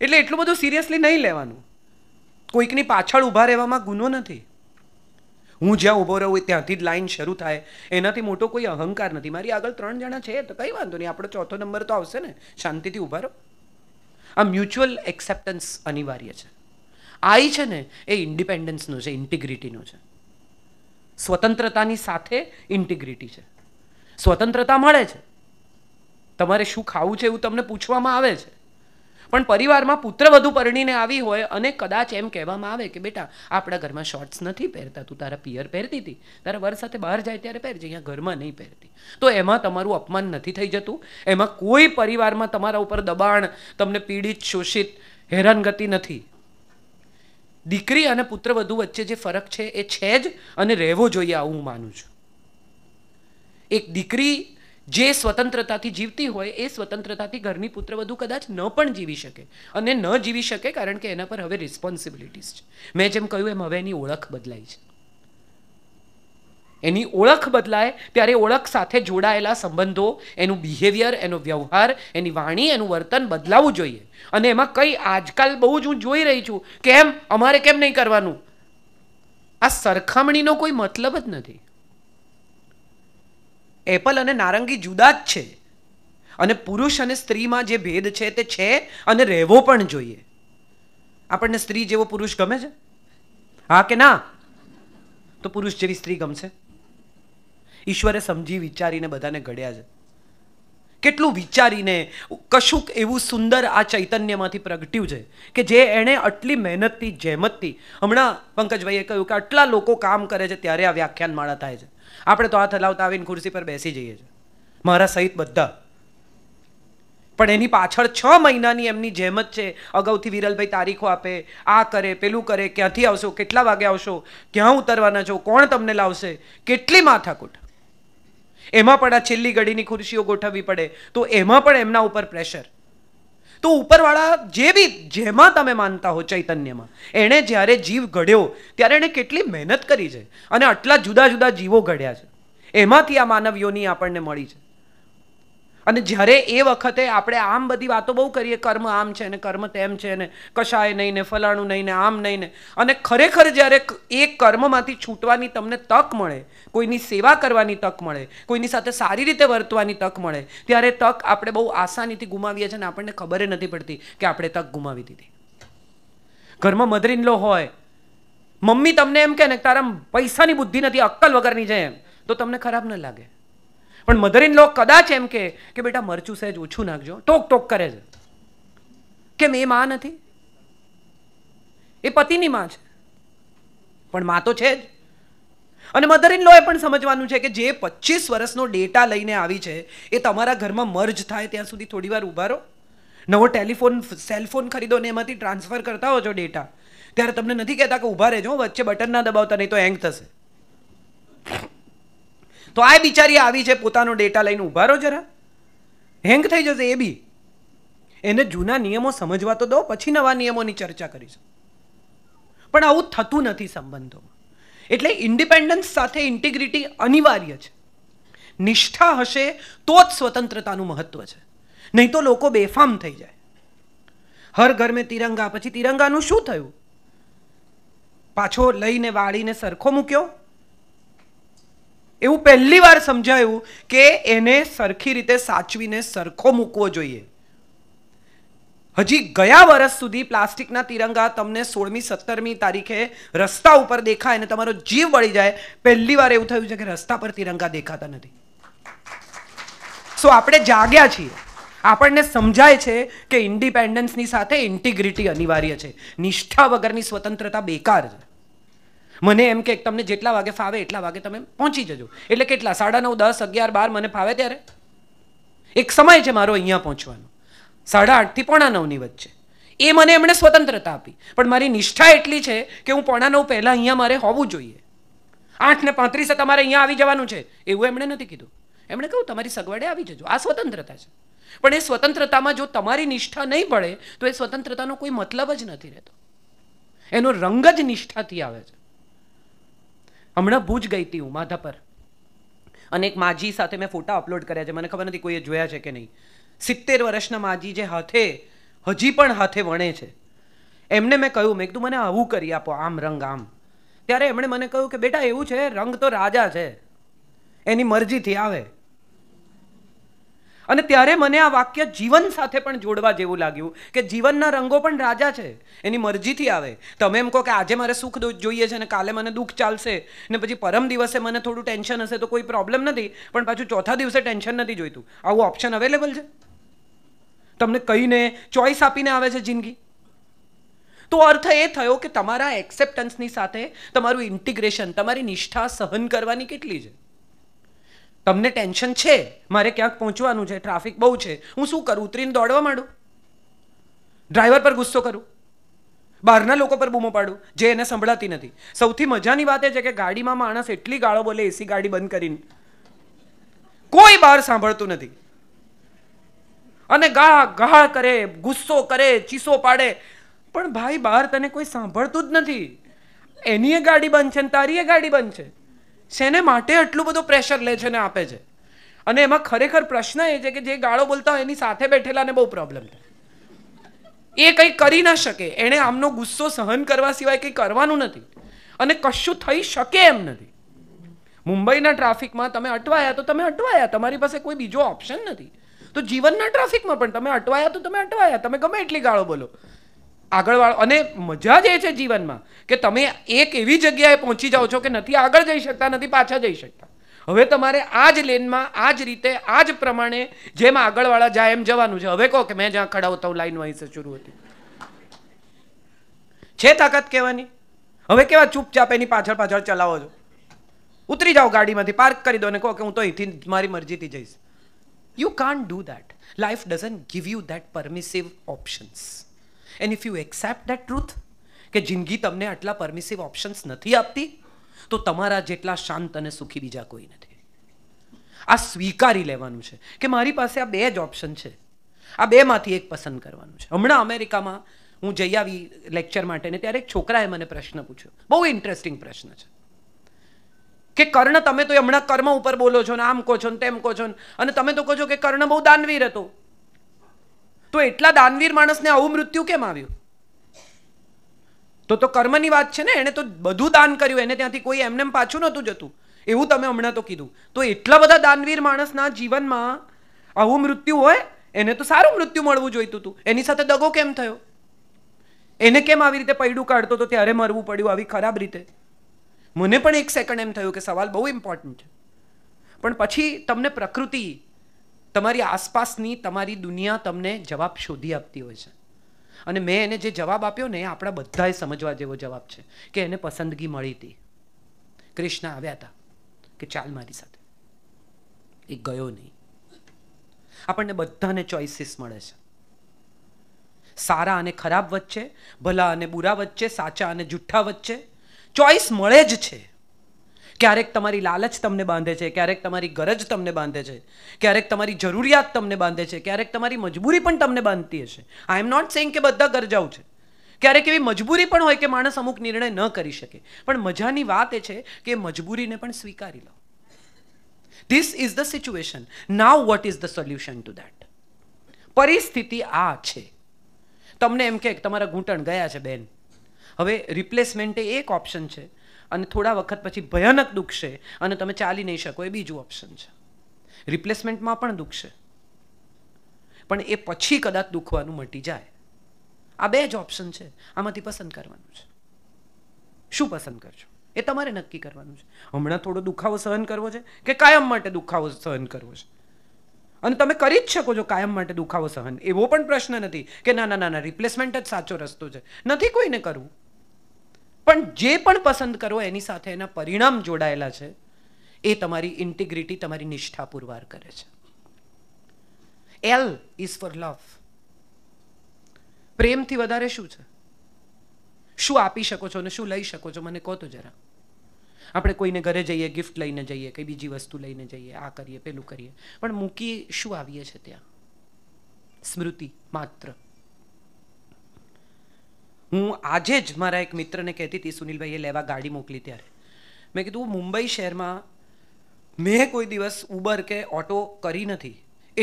એટલે એટલું બધું સિરિયસલી નહીં લેવાનું કોઈકની પાછળ ઊભા રહેવામાં ગુનો નથી હું જ્યાં ઊભો રહું ત્યાંથી જ લાઈન શરૂ થાય એનાથી મોટો કોઈ અહંકાર નથી મારી આગળ ત્રણ જણા છે તો કંઈ વાંધો નહીં આપણો ચોથો નંબર તો આવશે ને શાંતિથી ઊભા રહો આ મ્યુચ્યુઅલ એક્સેપ્ટન્સ અનિવાર્ય છે આઈ છે ને એ ઇન્ડિપેન્ડન્સનું છે ઇન્ટિગ્રિટીનું છે સ્વતંત્રતાની સાથે ઇન્ટિગ્રિટી છે સ્વતંત્રતા મળે છે તમારે શું ખાવું છે એવું તમને પૂછવામાં આવે છે પણ પરિવારમાં પુત્ર વધુ પરણીને આવી હોય અને કદાચ એમ કહેવામાં આવે કે બેટા આપણા ઘરમાં શોર્ટ્સ નથી પહેરતા તું તારા પિયર પહેરતી હતી તારા વર સાથે બહાર જાય ત્યારે પહેરજે અહીંયા ઘરમાં નહીં પહેરતી તો એમાં તમારું અપમાન નથી થઈ જતું એમાં કોઈ પરિવારમાં તમારા ઉપર દબાણ તમને પીડિત શોષિત હેરાનગતિ નથી દીકરી અને પુત્ર વધુ વચ્ચે જે ફરક છે એ છે જ અને રહેવો જોઈએ આવું હું માનું છું એક દીકરી જે સ્વતંત્રતાથી જીવતી હોય એ સ્વતંત્રતાથી ઘરની પુત્રવધુ કદાચ ન પણ જીવી શકે અને ન જીવી શકે કારણ કે એના પર હવે રિસ્પોન્સિબિલિટીઝ છે મેં જેમ કહ્યું એમ હવે એની ઓળખ બદલાય છે એની ઓળખ બદલાય ત્યારે ઓળખ સાથે જોડાયેલા સંબંધો એનું બિહેવિયર એનો વ્યવહાર એની વાણી એનું વર્તન બદલાવવું જોઈએ અને એમાં કંઈ આજકાલ બહુ જ હું જોઈ રહી છું કેમ અમારે કેમ નહીં કરવાનું આ સરખામણીનો કોઈ મતલબ જ નથી એપલ અને નારંગી જુદા જ છે અને પુરુષ અને સ્ત્રીમાં જે ભેદ છે તે છે અને રહેવો પણ જોઈએ આપણને સ્ત્રી જેવો પુરુષ ગમે છે હા કે ના તો પુરુષ જેવી સ્ત્રી ગમશે ઈશ્વરે સમજી વિચારીને બધાને ઘડ્યા છે કેટલું વિચારીને કશુંક એવું સુંદર આ ચૈતન્યમાંથી પ્રગટ્યું છે કે જે એણે આટલી મહેનતથી જહેમતથી હમણાં પંકજભાઈએ કહ્યું કે આટલા લોકો કામ કરે છે ત્યારે આ વ્યાખ્યાન માળા થાય છે આપણે તો હાથ હલાવતા આવીને ખુરશી પર બેસી જઈએ છીએ મારા સહિત બધા પણ એની પાછળ છ મહિનાની એમની જેમ જ છે અગાઉથી વિરલભાઈ તારીખો આપે આ કરે પેલું કરે ક્યાંથી આવશો કેટલા વાગે આવશો ક્યાં ઉતરવાના છો કોણ તમને લાવશે કેટલી માથાકૂટ એમાં પણ આ છેલ્લી ઘડીની ખુરશીઓ ગોઠવવી પડે તો એમાં પણ એમના ઉપર પ્રેશર તો ઉપરવાળા જે બી જેમાં તમે માનતા હો ચૈતન્યમાં એણે જ્યારે જીવ ઘડ્યો ત્યારે એણે કેટલી મહેનત કરી છે અને આટલા જુદા જુદા જીવો ઘડ્યા છે એમાંથી આ માનવીઓની આપણને મળી છે અને જ્યારે એ વખતે આપણે આમ બધી વાતો બહુ કરીએ કર્મ આમ છે ને કર્મ તેમ છે ને કશાય નહીં ને ફલાણું નહીં ને આમ નહીં ને અને ખરેખર જ્યારે એ કર્મમાંથી છૂટવાની તમને તક મળે કોઈની સેવા કરવાની તક મળે કોઈની સાથે સારી રીતે વર્તવાની તક મળે ત્યારે તક આપણે બહુ આસાનીથી ગુમાવીએ છીએ અને આપણને ખબર નથી પડતી કે આપણે તક ગુમાવી દીધી ઘરમાં મધર ઇન લો હોય મમ્મી તમને એમ કે ને તારા પૈસાની બુદ્ધિ નથી અક્કલ વગરની છે એમ તો તમને ખરાબ ન લાગે પણ મધર ઇન લો કદાચ એમ કહે કે બેટા મરચું સહેજ ઓછું નાખજો ટોક ટોક કરે છે કેમ એ માં નથી એ પતિની માં છે પણ માં તો છે જ અને મધર ઇન લો એ પણ સમજવાનું છે કે જે પચીસ વર્ષનો ડેટા લઈને આવી છે એ તમારા ઘરમાં મર્જ થાય ત્યાં સુધી થોડી વાર ઊભા રહો નવો ટેલિફોન સેલફોન ખરીદો ને એમાંથી ટ્રાન્સફર કરતા હો છો ડેટા ત્યારે તમને નથી કહેતા કે ઊભા રહેજો વચ્ચે બટન ના દબાવતા નહીં તો હેંગ થશે તો આ બિચારી આવી છે પોતાનો ડેટા લઈને ઊભા રહો જરા હેંગ થઈ જશે એ બી એને જૂના નિયમો સમજવા તો દો પછી નવા નિયમોની ચર્ચા કરીશ પણ આવું થતું નથી સંબંધોમાં એટલે ઇન્ડિપેન્ડન્સ સાથે ઇન્ટિગ્રિટી અનિવાર્ય છે નિષ્ઠા હશે તો જ સ્વતંત્રતાનું મહત્વ છે નહીં તો લોકો બેફામ થઈ જાય હર ઘર મેં તિરંગા પછી તિરંગાનું શું થયું પાછો લઈને વાળીને સરખો મૂક્યો એવું પહેલી વાર સમજાયું કે એને સરખી રીતે સાચવીને સરખો મૂકવો જોઈએ હજી ગયા વર્ષ સુધી પ્લાસ્ટિકના તિરંગા તમને સોળમી સત્તરમી તારીખે રસ્તા ઉપર દેખાય અને તમારો જીવ વળી જાય પહેલી વાર એવું થયું છે કે રસ્તા પર તિરંગા દેખાતા નથી સો આપણે જાગ્યા છીએ આપણને સમજાય છે કે ઇન્ડિપેન્ડન્સની સાથે ઇન્ટિગ્રિટી અનિવાર્ય છે નિષ્ઠા વગરની સ્વતંત્રતા બેકાર છે મને એમ કે તમને જેટલા વાગે ફાવે એટલા વાગે તમે પહોંચી જજો એટલે કેટલા સાડા નવ દસ અગિયાર બાર મને ફાવે ત્યારે એક સમય છે મારો અહીંયા પહોંચવાનો સાડા આઠથી પોણા નવની વચ્ચે એ મને એમણે સ્વતંત્રતા આપી પણ મારી નિષ્ઠા એટલી છે કે હું પોણા નવ પહેલાં અહીંયા મારે હોવું જોઈએ આઠ ને પાંત્રીસે તમારે અહીંયા આવી જવાનું છે એવું એમણે નથી કીધું એમણે કહું તમારી સગવડે આવી જજો આ સ્વતંત્રતા છે પણ એ સ્વતંત્રતામાં જો તમારી નિષ્ઠા નહીં પડે તો એ સ્વતંત્રતાનો કોઈ મતલબ જ નથી રહેતો એનો રંગ જ નિષ્ઠાથી આવે છે હમણાં ભૂજ ગઈ હતી હું માથા પર અને એક માજી સાથે મેં ફોટા અપલોડ કર્યા છે મને ખબર નથી કોઈએ જોયા છે કે નહીં સિત્તેર વર્ષના માજી જે હાથે હજી પણ હાથે વણે છે એમને મેં કહ્યું મેં કીધું મને આવું કરી આપો આમ રંગ આમ ત્યારે એમણે મને કહ્યું કે બેટા એવું છે રંગ તો રાજા છે એની મરજીથી આવે અને ત્યારે મને આ વાક્ય જીવન સાથે પણ જોડવા જેવું લાગ્યું કે જીવનના રંગો પણ રાજા છે એની મરજીથી આવે તમે એમ કહો કે આજે મારે સુખ જોઈએ છે ને કાલે મને દુઃખ ચાલશે ને પછી પરમ દિવસે મને થોડું ટેન્શન હશે તો કોઈ પ્રોબ્લેમ નથી પણ પાછું ચોથા દિવસે ટેન્શન નથી જોઈતું આવું ઓપ્શન અવેલેબલ છે તમને કહીને ચોઈસ આપીને આવે છે જિંદગી તો અર્થ એ થયો કે તમારા એક્સેપ્ટન્સની સાથે તમારું ઇન્ટિગ્રેશન તમારી નિષ્ઠા સહન કરવાની કેટલી છે તમને ટેન્શન છે મારે ક્યાંક પહોંચવાનું છે ટ્રાફિક બહુ છે હું શું કરું ઉતરીને દોડવા માંડું ડ્રાઈવર પર ગુસ્સો કરું બહારના લોકો પર બૂમો પાડું જે એને સંભળાતી નથી સૌથી મજાની વાત એ છે કે ગાડીમાં માણસ એટલી ગાળો બોલે એસી ગાડી બંધ કરીને કોઈ બહાર સાંભળતું નથી અને ગા ગા કરે ગુસ્સો કરે ચીસો પાડે પણ ભાઈ બહાર તને કોઈ સાંભળતું જ નથી એની એ ગાડી બંધ છે ને તારી એ ગાડી બંધ છે શેને માટે આટલું બધું પ્રેશર લે છે ને આપે છે અને એમાં ખરેખર પ્રશ્ન એ છે કે જે ગાળો બોલતા હોય એની સાથે બેઠેલાને બહુ પ્રોબ્લેમ થાય એ કંઈ કરી ના શકે એણે આમનો ગુસ્સો સહન કરવા સિવાય કંઈ કરવાનું નથી અને કશું થઈ શકે એમ નથી મુંબઈના ટ્રાફિકમાં તમે અટવાયા તો તમે અટવાયા તમારી પાસે કોઈ બીજો ઓપ્શન નથી તો જીવનના ટ્રાફિકમાં પણ તમે અટવાયા તો તમે અટવાયા તમે ગમે એટલી ગાળો બોલો આગળવાળો અને મજા જ એ છે જીવનમાં કે તમે એક એવી જગ્યાએ પહોંચી જાઓ છો કે નથી આગળ જઈ શકતા નથી પાછા જઈ શકતા હવે તમારે આ જ લેનમાં આ જ રીતે આ જ પ્રમાણે જેમ આગળવાળા જાય એમ જવાનું છે હવે કહો કે મેં જ્યાં ખડા હોતા હું લાઈન વાંચે શરૂ હતી છે તાકાત કહેવાની હવે કેવા ચૂપચાપ એની પાછળ પાછળ ચલાવો છો ઉતરી જાઓ ગાડીમાંથી પાર્ક કરી દો અને કહો કે હું તો અહીંથી મારી મરજીથી જઈશ you can't do that life doesn't give you that permissive options and if you accept that truth કે જિંદગી તમને આટલા પરમિસિવ ઓપ્શન્સ નથી આપતી તો તમારા જેટલા શાંત અને સુખી બીજા કોઈ નથી આ સ્વીકારી લેવાનું છે કે મારી પાસે આ બે જ ઓપ્શન છે આ બેમાંથી એક પસંદ કરવાનું છે હમણાં અમેરિકામાં હું જઈ આવી લેક્ચર માટે ને ત્યારે એક છોકરાએ મને પ્રશ્ન પૂછ્યો બહુ ઇન્ટરેસ્ટિંગ પ્રશ્ન છે કે કર્ણ તમે તો હમણાં કર્મ ઉપર બોલો છો ને આમ કહો છો ને તેમ કહો છો ને અને તમે તો કહો છો કે કર્ણ બહુ દાનવીર હતો તો એટલા દાનવીર માણસને આવું મૃત્યુ કેમ આવ્યું તો તો કર્મની વાત છે ને એણે તો બધું દાન કર્યું એને ત્યાંથી કોઈ એમને પાછું નહોતું જતું એવું તમે હમણાં તો કીધું તો એટલા બધા દાનવીર માણસના જીવનમાં આવું મૃત્યુ હોય એને તો સારું મૃત્યુ મળવું જોઈતું હતું એની સાથે દગો કેમ થયો એને કેમ આવી રીતે પૈડું કાઢતો તો ત્યારે મરવું પડ્યું આવી ખરાબ રીતે મને પણ એક સેકન્ડ એમ થયું કે સવાલ બહુ ઇમ્પોર્ટન્ટ છે પણ પછી તમને પ્રકૃતિ તમારી આસપાસની તમારી દુનિયા તમને જવાબ શોધી આપતી હોય છે અને મેં એને જે જવાબ આપ્યો ને એ આપણા બધાએ સમજવા જેવો જવાબ છે કે એને પસંદગી મળી હતી કૃષ્ણ આવ્યા હતા કે ચાલ મારી સાથે એ ગયો નહીં આપણને બધાને ચોઇસીસ મળે છે સારા અને ખરાબ વચ્ચે ભલા અને બુરા વચ્ચે સાચા અને જુઠ્ઠા વચ્ચે ચોઇસ મળે જ છે ક્યારેક તમારી લાલચ તમને બાંધે છે ક્યારેક તમારી ગરજ તમને બાંધે છે ક્યારેક તમારી જરૂરિયાત તમને બાંધે છે ક્યારેક તમારી મજબૂરી પણ તમને બાંધતી હશે આઈ એમ નોટ સેઇંગ કે બધા ગરજાઉ છે ક્યારેક એવી મજબૂરી પણ હોય કે માણસ અમુક નિર્ણય ન કરી શકે પણ મજાની વાત એ છે કે મજબૂરીને પણ સ્વીકારી લો this is the situation now what is the solution to that પરિસ્થિતિ આ છે તમને એમ કે તમારા ઘૂંટણ ગયા છે બેન હવે રિપ્લેસમેન્ટ એ એક ઓપ્શન છે અને થોડા વખત પછી ભયાનક દુખશે અને તમે ચાલી નહીં શકો એ બીજું ઓપ્શન છે રિપ્લેસમેન્ટમાં પણ દુખશે પણ એ પછી કદાચ દુખવાનું મટી જાય આ બે જ ઓપ્શન છે આમાંથી પસંદ કરવાનું છે શું પસંદ કરશો એ તમારે નક્કી કરવાનું છે હમણાં થોડો દુખાવો સહન કરવો છે કે કાયમ માટે દુખાવો સહન કરવો છે અને તમે કરી જ શકો છો કાયમ માટે દુખાવો સહન એવો પણ પ્રશ્ન નથી કે ના ના ના રિપ્લેસમેન્ટ જ સાચો રસ્તો છે નથી કોઈને કરવું પણ જે પણ પસંદ કરો એની સાથે એના પરિણામ જોડાયેલા છે એ તમારી ઇન્ટિગ્રિટી તમારી નિષ્ઠા પુરવાર કરે છે એલ ઇઝ ફોર લવ પ્રેમથી વધારે શું છે શું આપી શકો છો અને શું લઈ શકો છો મને કહો તો જરા આપણે કોઈને ઘરે જઈએ ગિફ્ટ લઈને જઈએ કંઈ બીજી વસ્તુ લઈને જઈએ આ કરીએ પેલું કરીએ પણ મૂકી શું આવીએ છે ત્યાં સ્મૃતિ માત્ર હું આજે જ મારા એક મિત્રને કહેતી હતી સુનિલભાઈએ લેવા ગાડી મોકલી ત્યારે મેં કીધું મુંબઈ શહેરમાં મેં કોઈ દિવસ ઉબર કે ઓટો કરી નથી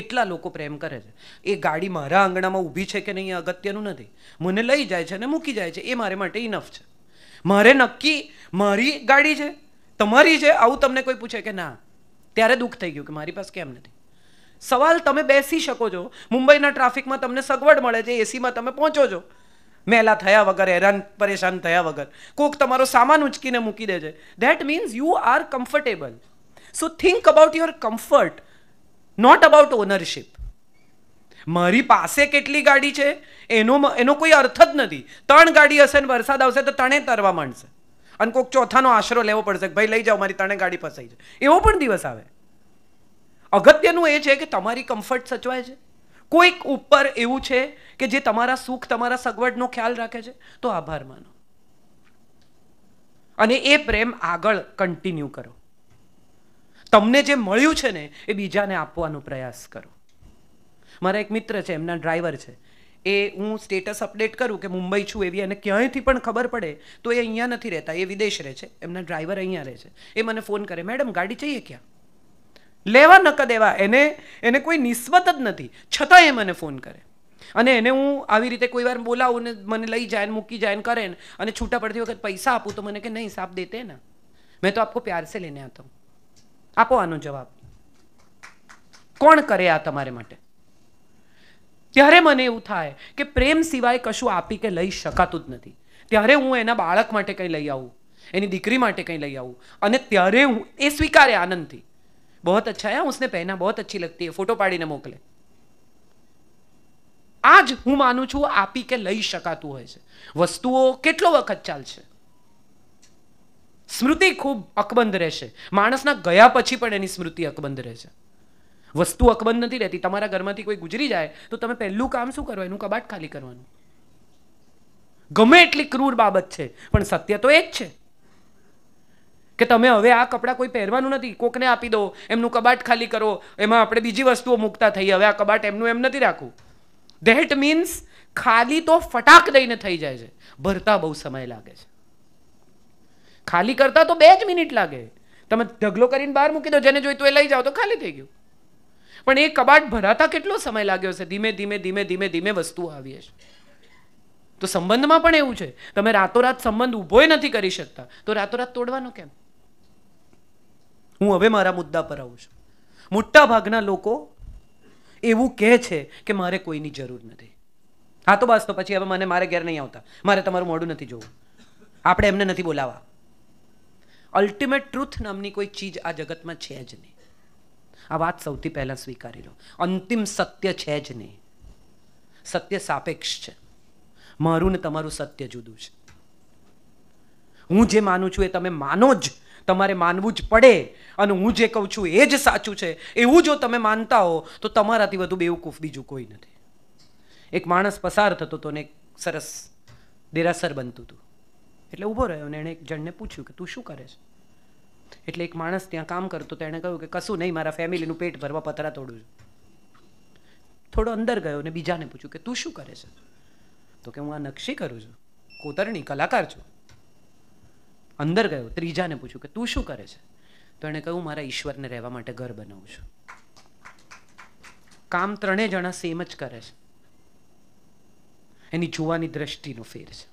એટલા લોકો પ્રેમ કરે છે એ ગાડી મારા આંગણામાં ઊભી છે કે નહીં અગત્યનું નથી મને લઈ જાય છે અને મૂકી જાય છે એ મારે માટે ઇનફ છે મારે નક્કી મારી ગાડી છે તમારી છે આવું તમને કોઈ પૂછે કે ના ત્યારે દુઃખ થઈ ગયું કે મારી પાસે કેમ નથી સવાલ તમે બેસી શકો છો મુંબઈના ટ્રાફિકમાં તમને સગવડ મળે છે એસીમાં તમે પહોંચો છો મેલા થયા વગર હેરાન પરેશાન થયા વગર કોક તમારો સામાન ઉચકીને મૂકી દે છે that means you are comfortable so think about your comfort not about ownership મારી પાસે કેટલી ગાડી છે એનો એનો કોઈ અર્થ જ નથી ત્રણ ગાડી હશે ને વરસાદ આવશે તો ત્રણે તરવા માંડશે અને કોઈક ચોથાનો આશરો લેવો પડશે ભાઈ લઈ જાઓ મારી ત્રણે ગાડી ફસાઈ છે એવો પણ દિવસ આવે અગત્યનું એ છે કે તમારી કમ્ફર્ટ સચવાય છે કોઈક ઉપર એવું છે કે જે તમારા સુખ તમારા સગવડનો ખ્યાલ રાખે છે તો આભાર માનો અને એ પ્રેમ આગળ કન્ટિન્યુ કરો તમને જે મળ્યું છે ને એ બીજાને આપવાનો પ્રયાસ કરો મારા એક મિત્ર છે એમના ડ્રાઈવર છે એ હું સ્ટેટસ અપડેટ કરું કે મુંબઈ છું એવી અને ક્યાંયથી પણ ખબર પડે તો એ અહીંયા નથી રહેતા એ વિદેશ રહે છે એમના ડ્રાઈવર અહીંયા રહે છે એ મને ફોન કરે મેડમ ગાડી જઈએ ક્યાં લેવા નકદ એવા એને એને કોઈ નિસ્બત જ નથી છતાં એ મને ફોન કરે અને એને હું આવી રીતે કોઈ વાર બોલાવું ને મને લઈ જાય ને મૂકી જાય ને કરે ને અને છૂટા પડતી વખત પૈસા આપું તો મને કે નહીં સાપ દેતે ને મેં તો આપકો પ્યાર સે લઈને આતો આપો આનો જવાબ કોણ કરે આ તમારે માટે ત્યારે મને એવું થાય કે પ્રેમ સિવાય કશું આપી કે લઈ શકાતું જ નથી ત્યારે હું એના બાળક માટે કંઈ લઈ આવું એની દીકરી માટે કંઈ લઈ આવું અને ત્યારે હું એ સ્વીકારે આનંદથી બહુ અચ્છા है ઉસને पहना બહુ अच्छी લગતી है ફોટો પાડીને મોકલે આજ હું માનું છું આપી કે લઈ શકાતું હોય છે વસ્તુઓ કેટલો વખત ચાલશે સ્મૃતિ ખૂબ અકબંધ રહેશે માણસના ગયા પછી પણ એની સ્મૃતિ અકબંધ રહેશે વસ્તુ અકબંધ નથી રહેતી તમારા ઘરમાંથી કોઈ ગુજરી જાય તો તમે પહેલું કામ શું કરો એનું કબાટ ખાલી કરવાનું ગમે એટલી ક્રૂર બાબત છે પણ સત્ય તો એ જ છે કે તમે હવે આ કપડાં કોઈ પહેરવાનું નથી કોકને આપી દો એમનું કબાટ ખાલી કરો એમાં આપણે બીજી વસ્તુઓ મૂકતા થઈ હવે આ કબાટ એમનું એમ નથી રાખવું ધેટ મીન્સ ખાલી તો ફટાક દઈને થઈ જાય છે ભરતા બહુ સમય લાગે છે ખાલી કરતા તો બે જ મિનિટ લાગે તમે ઢગલો કરીને બહાર મૂકી દો જેને જોઈતું એ લઈ જાઓ તો ખાલી થઈ ગયું પણ એ કબાટ ભરાતા કેટલો સમય લાગ્યો છે ધીમે ધીમે ધીમે ધીમે ધીમે વસ્તુ આવી છે તો સંબંધમાં પણ એવું છે તમે રાતોરાત સંબંધ ઊભોય નથી કરી શકતા તો રાતોરાત તોડવાનો કેમ હું હવે મારા મુદ્દા પર આવું છું મોટાભાગના લોકો એવું કહે છે કે મારે કોઈની જરૂર નથી હા તો બસ તો પછી હવે મને મારે ઘેર નહીં આવતા મારે તમારું મોડું નથી જોવું આપણે એમને નથી બોલાવા અલ્ટિમેટ ટ્રુથ નામની કોઈ ચીજ આ જગતમાં છે જ નહીં આ વાત સૌથી પહેલાં સ્વીકારી લો અંતિમ સત્ય છે જ નહીં સત્ય સાપેક્ષ છે મારું ને તમારું સત્ય જુદું છે હું જે માનું છું એ તમે માનો જ તમારે માનવું જ પડે અને હું જે કહું છું એ જ સાચું છે એવું જો તમે માનતા હો તો તમારાથી વધુ બેવકૂફ બીજું કોઈ નથી એક માણસ પસાર થતો હતો ને એક સરસ દેરાસર બનતું હતું એટલે ઊભો રહ્યો અને એણે એક જણને પૂછ્યું કે તું શું કરે છે એટલે એક માણસ ત્યાં કામ કરતો તેણે કહ્યું કે કશું નહીં મારા ફેમિલીનું પેટ ભરવા પતરા તોડું છું થોડો અંદર ગયો અને બીજાને પૂછ્યું કે તું શું કરે છે તો કે હું આ નક્શી કરું છું કોતરણી કલાકાર છું અંદર ગયો ત્રીજાને પૂછ્યું કે તું શું કરે છે તો એણે કહ્યું મારા ઈશ્વરને રહેવા માટે ઘર બનાવું છું કામ ત્રણેય જણા સેમ જ કરે છે એની જોવાની દ્રષ્ટિનો ફેર છે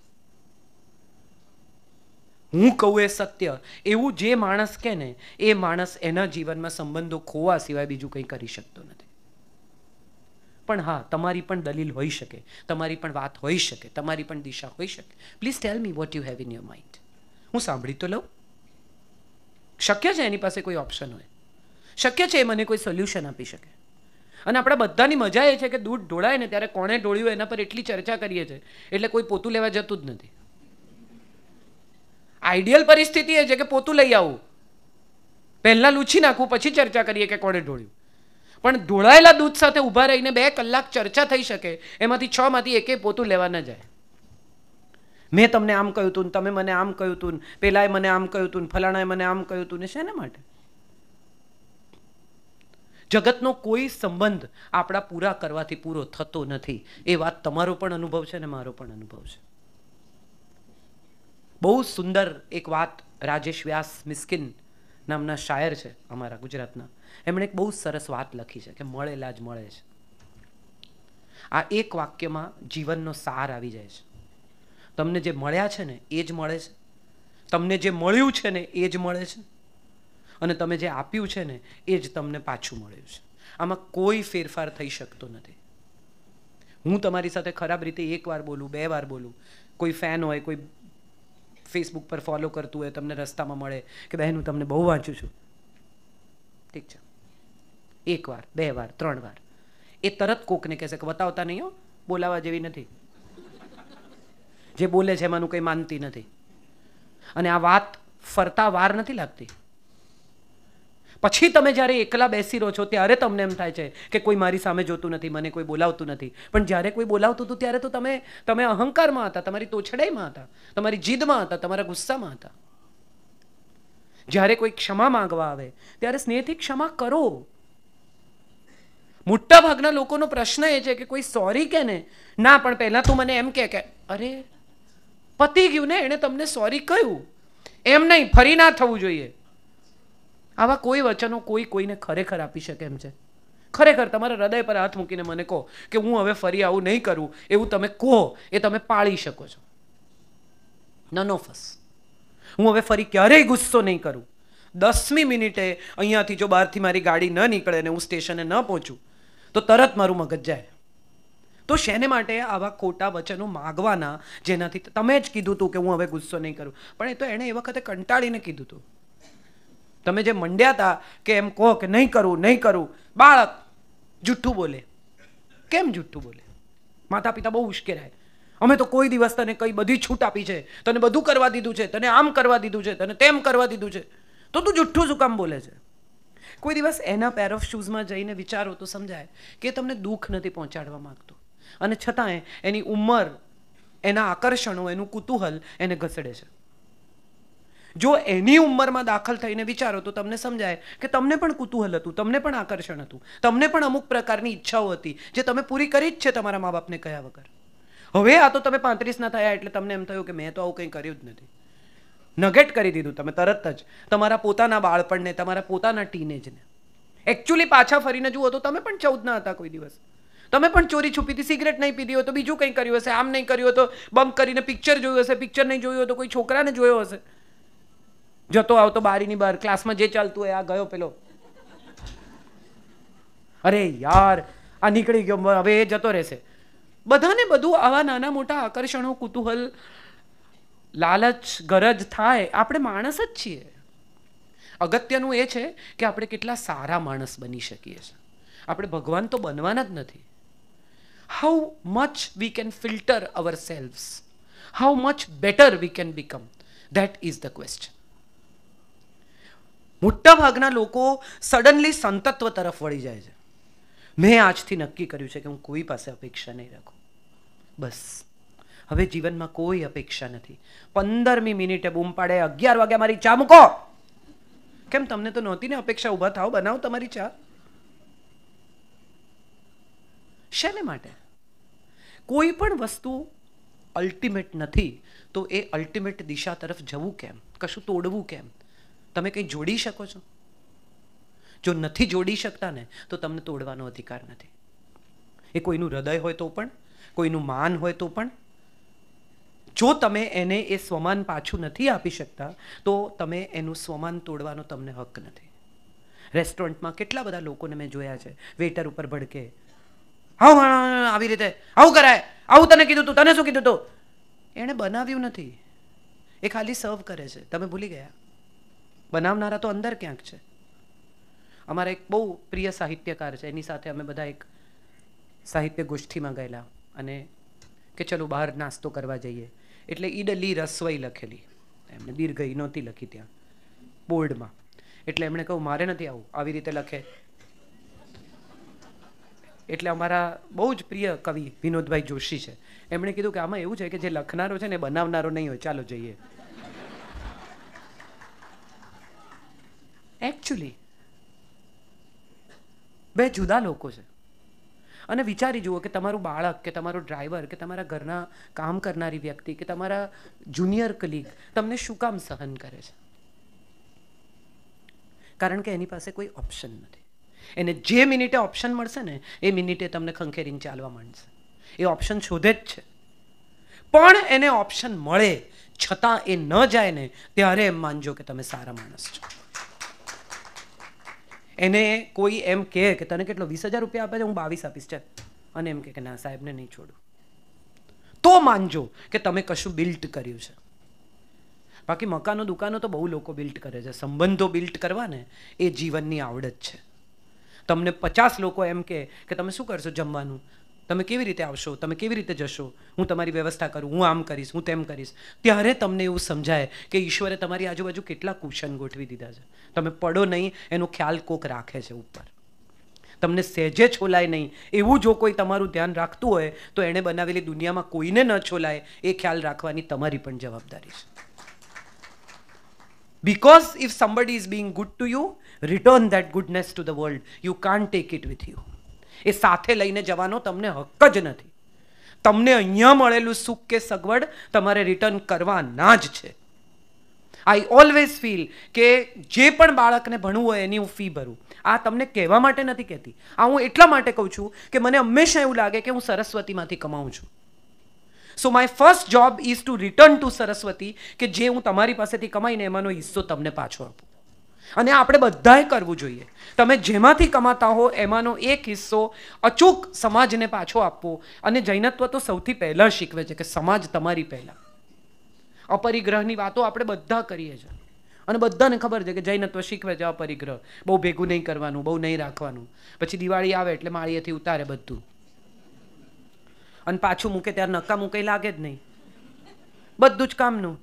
હું કહું એ સત્ય એવું જે માણસ કે ને એ માણસ એના જીવનમાં સંબંધો ખોવા સિવાય બીજું કંઈ કરી શકતો નથી પણ હા તમારી પણ દલીલ હોઈ શકે તમારી પણ વાત હોઈ શકે તમારી પણ દિશા હોઈ શકે please tell me what you have in your mind હું સાંભળી તો લઉં શક્ય છે એની પાસે કોઈ ઓપ્શન હોય શક્ય છે એ મને કોઈ સોલ્યુશન આપી શકે અને આપણા બધાની મજા એ છે કે દૂધ ઢોળાય ને ત્યારે કોણે ઢોળ્યું એના પર એટલી ચર્ચા કરીએ છીએ એટલે કોઈ પોતું લેવા જતું જ નથી આઈડિયલ પરિસ્થિતિ એ છે કે પોતું લઈ આવું પહેલાં લૂછી નાખવું પછી ચર્ચા કરીએ કે કોણે ઢોળ્યું પણ ઢોળાયેલા દૂધ સાથે ઊભા રહીને બે કલાક ચર્ચા થઈ શકે એમાંથી છ માંથી એકે પોતું લેવા ન જાય મેં તમને આમ કહ્યું હતું તમે મને આમ કહ્યું હતું પેલાએ મને આમ કહ્યું હતું ફલાણાએ મને આમ કહ્યું હતું ને શેના માટે જગતનો કોઈ સંબંધ આપણા પૂરા કરવાથી પૂરો થતો નથી એ વાત તમારો પણ અનુભવ છે ને મારો પણ અનુભવ છે બહુ સુંદર એક વાત રાજેશ વ્યાસ મિસ્કિન નામના શાયર છે અમારા ગુજરાતના એમણે એક બહુ સરસ વાત લખી છે કે મળેલા જ મળે છે આ એક વાક્યમાં જીવનનો સાર આવી જાય છે તમને જે મળ્યા છે ને એ જ મળે છે તમને જે મળ્યું છે ને એ જ મળે છે અને તમે જે આપ્યું છે ને એ જ તમને પાછું મળ્યું છે આમાં કોઈ ફેરફાર થઈ શકતો નથી હું તમારી સાથે ખરાબ રીતે એક વાર બોલું બે વાર બોલું કોઈ ફેન હોય કોઈ ફેસબુક પર ફોલો કરતું હોય તમને રસ્તામાં મળે કે બહેન હું તમને બહુ વાંચું છું ઠીક છે એક વાર બે વાર ત્રણ વાર એ તરત કોકને કહેશે કે બતાવતા નહીં હો બોલાવા જેવી નથી જે બોલે છે એમાંનું કંઈ માનતી નથી અને આ વાત ફરતા વાર નથી લાગતી પછી તમે જ્યારે એકલા બેસી રહો છો ત્યારે તમને એમ થાય છે કે કોઈ મારી સામે જોતું નથી મને કોઈ બોલાવતું નથી પણ જ્યારે કોઈ બોલાવતું હતું ત્યારે તો તમે તમે અહંકારમાં હતા તમારી તોછડાઈમાં હતા તમારી જીદમાં હતા તમારા ગુસ્સામાં હતા જ્યારે કોઈ ક્ષમા માંગવા આવે ત્યારે સ્નેહથી ક્ષમા કરો મોટા ભાગના લોકોનો પ્રશ્ન એ છે કે કોઈ સોરી કે ને ના પણ પહેલાં તું મને એમ કે અરે પતી ગયું ને એણે તમને સોરી કહ્યું એમ નહીં ફરી ના થવું જોઈએ આવા કોઈ વચનો કોઈ કોઈને ખરેખર આપી શકે એમ છે ખરેખર તમારા હૃદય પર હાથ મૂકીને મને કહો કે હું હવે ફરી આવું નહીં કરું એવું તમે કહો એ તમે પાળી શકો છો નન ઓફ હું હવે ફરી ક્યારેય ગુસ્સો નહીં કરું દસમી મિનિટે અહીંયાથી જો બહારથી મારી ગાડી ન નીકળે ને હું સ્ટેશને ન પહોંચું તો તરત મારું મગજ જાય તો શેને માટે આવા ખોટા વચનો માગવાના જેનાથી તમે જ કીધું હતું કે હું હવે ગુસ્સો નહીં કરું પણ એ તો એણે એ વખતે કંટાળીને કીધું હતું તમે જે મંડ્યા હતા કે એમ કહો કે નહીં કરું નહીં કરું બાળક જુઠ્ઠું બોલે કેમ જુઠ્ઠું બોલે માતા પિતા બહુ ઉશ્કેરાય અમે તો કોઈ દિવસ તને કઈ બધી છૂટ આપી છે તને બધું કરવા દીધું છે તને આમ કરવા દીધું છે તને તેમ કરવા દીધું છે તો તું જુઠ્ઠું શું કામ બોલે છે કોઈ દિવસ એના પેર ઓફ શૂઝમાં જઈને વિચારો તો સમજાય કે તમને દુઃખ નથી પહોંચાડવા માગતું અને છતાંય એની ઉંમર એના આકર્ષણો એનું કુતૂહલ એને ઘસડે છે જો એની ઉંમરમાં દાખલ થઈને વિચારો તો તમને સમજાય કે તમને પણ કુતૂહલ હતું તમને પણ આકર્ષણ હતું તમને પણ અમુક પ્રકારની ઈચ્છાઓ હતી જે તમે પૂરી કરી જ છે તમારા મા બાપને કહ્યા વગર હવે આ તો તમે પાંત્રીસના થયા એટલે તમને એમ થયું કે મેં તો આવું કંઈ કર્યું જ નથી નગેટ કરી દીધું તમે તરત જ તમારા પોતાના બાળપણને તમારા પોતાના ટીનેજને એકચ્યુઅલી પાછા ફરીને જુઓ તો તમે પણ ચૌદના હતા કોઈ દિવસ તમે પણ ચોરી છુપીથી સિગરેટ નહીં પીધી હોય તો બીજું કંઈ કર્યું હશે આમ નહીં કર્યું તો બંક કરીને પિક્ચર જોયું હશે પિક્ચર નહીં જોયું તો કોઈ છોકરાને જોયો હશે જતો આવતો બારીની બહાર ક્લાસમાં જે ચાલતું હોય આ ગયો પેલો અરે યાર આ નીકળી ગયો હવે એ જતો રહેશે બધાને બધું આવા નાના મોટા આકર્ષણો કુતૂહલ લાલચ ગરજ થાય આપણે માણસ જ છીએ અગત્યનું એ છે કે આપણે કેટલા સારા માણસ બની શકીએ છીએ આપણે ભગવાન તો બનવાના જ નથી much we can filter our filter how much better we can can become. Is the the મોટા ભાગના લોકો સડનલી સંતત્વ તરફ વળી જાય છે મેં આજથી નક્કી કર્યું છે કે હું કોઈ પાસે અપેક્ષા નહીં રાખું બસ હવે જીવનમાં કોઈ અપેક્ષા નથી પંદરમી મિનિટે બૂમ પાડે અગિયાર વાગ્યા મારી ચા મૂકો કેમ તમને તો નહોતી ને અપેક્ષા ઊભા થાવ બનાવો તમારી ચા શેને માટે કોઈ પણ વસ્તુ અલ્ટિમેટ નથી તો એ અલ્ટિમેટ દિશા તરફ જવું કેમ કશું તોડવું કેમ તમે કંઈ જોડી શકો છો જો નથી જોડી શકતા ને તો તમને તોડવાનો અધિકાર નથી એ કોઈનું હૃદય હોય તો પણ કોઈનું માન હોય તો પણ જો તમે એને એ સ્વમાન પાછું નથી આપી શકતા તો તમે એનું સ્વમાન તોડવાનો તમને હક નથી રેસ્ટોરન્ટમાં કેટલા બધા લોકોને મેં જોયા છે વેટર ઉપર ભડકે આવું આવી રીતે આવું કરાય આવું તને કીધું તું તને શું કીધું તું એણે બનાવ્યું નથી એ ખાલી સર્વ કરે છે તમે ભૂલી ગયા બનાવનારા તો અંદર ક્યાંક છે અમારા એક બહુ પ્રિય સાહિત્યકાર છે એની સાથે અમે બધા એક સાહિત્ય ગોષ્ઠીમાં ગયેલા અને કે ચલો બહાર નાસ્તો કરવા જઈએ એટલે ઈડલી રસવાઈ લખેલી એમણે દીર્ઘઈ નહોતી લખી ત્યાં બોર્ડમાં એટલે એમણે કહ્યું મારે નથી આવું આવી રીતે લખે એટલે અમારા બહુ જ પ્રિય કવિ વિનોદભાઈ જોશી છે એમણે કીધું કે આમાં એવું છે કે જે લખનારો છે ને બનાવનારો નહીં હોય ચાલો જઈએ એકચ્યુઅલી બે જુદા લોકો છે અને વિચારી જુઓ કે તમારું બાળક કે તમારો ડ્રાઈવર કે તમારા ઘરના કામ કરનારી વ્યક્તિ કે તમારા જુનિયર કલીગ તમને શું કામ સહન કરે છે કારણ કે એની પાસે કોઈ ઓપ્શન નથી એને જે મિનિટે ઓપ્શન મળશે ને એ મિનિટે તમને ખંખેરીને ચાલવા માંડશે એ ઓપ્શન શોધે જ છે પણ એને ઓપ્શન મળે છતાં એ ન જાય ને ત્યારે એમ માનજો કે તમે સારા માણસ છો એને કોઈ એમ કહે કે તને કેટલો વીસ હજાર રૂપિયા આપે છે હું બાવીસ આપીશ છે અને એમ કે ના સાહેબને નહીં છોડું તો માનજો કે તમે કશું બિલ્ટ કર્યું છે બાકી મકાનો દુકાનો તો બહુ લોકો બિલ્ટ કરે છે સંબંધો બિલ્ટ કરવાને એ જીવનની આવડત છે તમને પચાસ લોકો એમ કહે કે તમે શું કરશો જમવાનું તમે કેવી રીતે આવશો તમે કેવી રીતે જશો હું તમારી વ્યવસ્થા કરું હું આમ કરીશ હું તેમ કરીશ ત્યારે તમને એવું સમજાય કે ઈશ્વરે તમારી આજુબાજુ કેટલા કુશન ગોઠવી દીધા છે તમે પડો નહીં એનો ખ્યાલ કોક રાખે છે ઉપર તમને સહેજે છોલાય નહીં એવું જો કોઈ તમારું ધ્યાન રાખતું હોય તો એણે બનાવેલી દુનિયામાં કોઈને ન છોલાય એ ખ્યાલ રાખવાની તમારી પણ જવાબદારી છે because if somebody is being good to you return that goodness to the world you can take it with you એ સાથે લઈને જવાનો તમને હક જ નથી તમને અહીંયા મળેલું સુખ કે સગવડ તમારે રિટર્ન કરવાના જ છે આઈ ઓલવેઝ ફીલ કે જે પણ બાળકને ભણવું હોય એની હું ફી ભરું આ તમને કહેવા માટે નથી કહેતી આ હું એટલા માટે કહું છું કે મને હંમેશા એવું લાગે કે હું સરસ્વતીમાંથી કમાઉં છું so my first job is to return to Saraswati કે જે હું તમારી પાસેથી કમાઈને એમાંનો હિસ્સો તમને પાછો આપું અને આપણે બધાએ કરવું જોઈએ તમે જેમાંથી કમાતા હો એમાંનો એક હિસ્સો અચૂક સમાજને પાછો આપવો અને જૈનત્વ તો સૌથી પહેલાં શીખવે છે કે સમાજ તમારી પહેલાં અપરિગ્રહની વાતો આપણે બધા કરીએ છીએ અને બધાને ખબર છે કે જૈનત્વ શીખવે છે અપરિગ્રહ બહુ ભેગું નહીં કરવાનું બહુ નહીં રાખવાનું પછી દિવાળી આવે એટલે માળીએથી ઉતારે બધું અને પાછું મૂકે ત્યારે નક્કા મૂકે લાગે જ નહીં બધું જ કામનું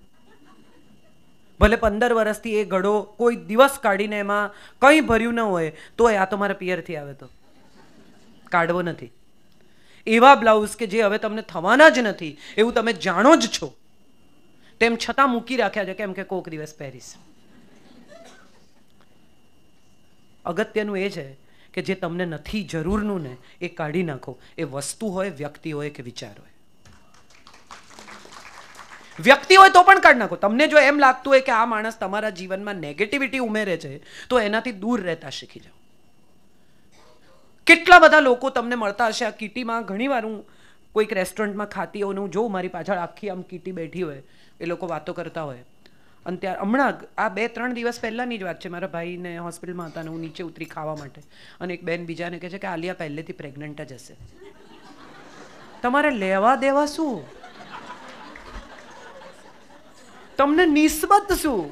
ભલે પંદર વર્ષથી એ ઘડો કોઈ દિવસ કાઢીને એમાં કંઈ ભર્યું ન હોય તો આ તો મારા પિયરથી આવે તો કાઢવો નથી એવા બ્લાઉઝ કે જે હવે તમને થવાના જ નથી એવું તમે જાણો જ છો તેમ છતાં મૂકી રાખ્યા છે કેમ કે કોક દિવસ પહેરીશ અગત્યનું એ છે કે જે તમને નથી જરૂરનું ને એ કાઢી નાખો એ વસ્તુ હોય વ્યક્તિ હોય કે વિચાર હોય વ્યક્તિ હોય તો પણ કાઢી નાખો તમને જો એમ લાગતું હોય કે આ માણસ તમારા જીવનમાં નેગેટિવિટી ઉમેરે છે તો એનાથી દૂર રહેતા શીખી જાઓ કેટલા બધા લોકો તમને મળતા હશે આ કીટીમાં ઘણીવાર હું કોઈક રેસ્ટોરન્ટમાં ખાતી હોઉં હું જોઉં મારી પાછળ આખી આમ કીટી બેઠી હોય એ લોકો વાતો કરતા હોય અને ત્યારે હમણાં આ બે ત્રણ દિવસ પહેલાંની જ વાત છે મારા ભાઈને હોસ્પિટલમાં હતા અને હું નીચે ઉતરી ખાવા માટે અને એક બેન બીજાને કહે છે કે આલિયા પહેલેથી પ્રેગ્નન્ટ જ હશે તમારે લેવા દેવા શું તમને નિસ્બત શું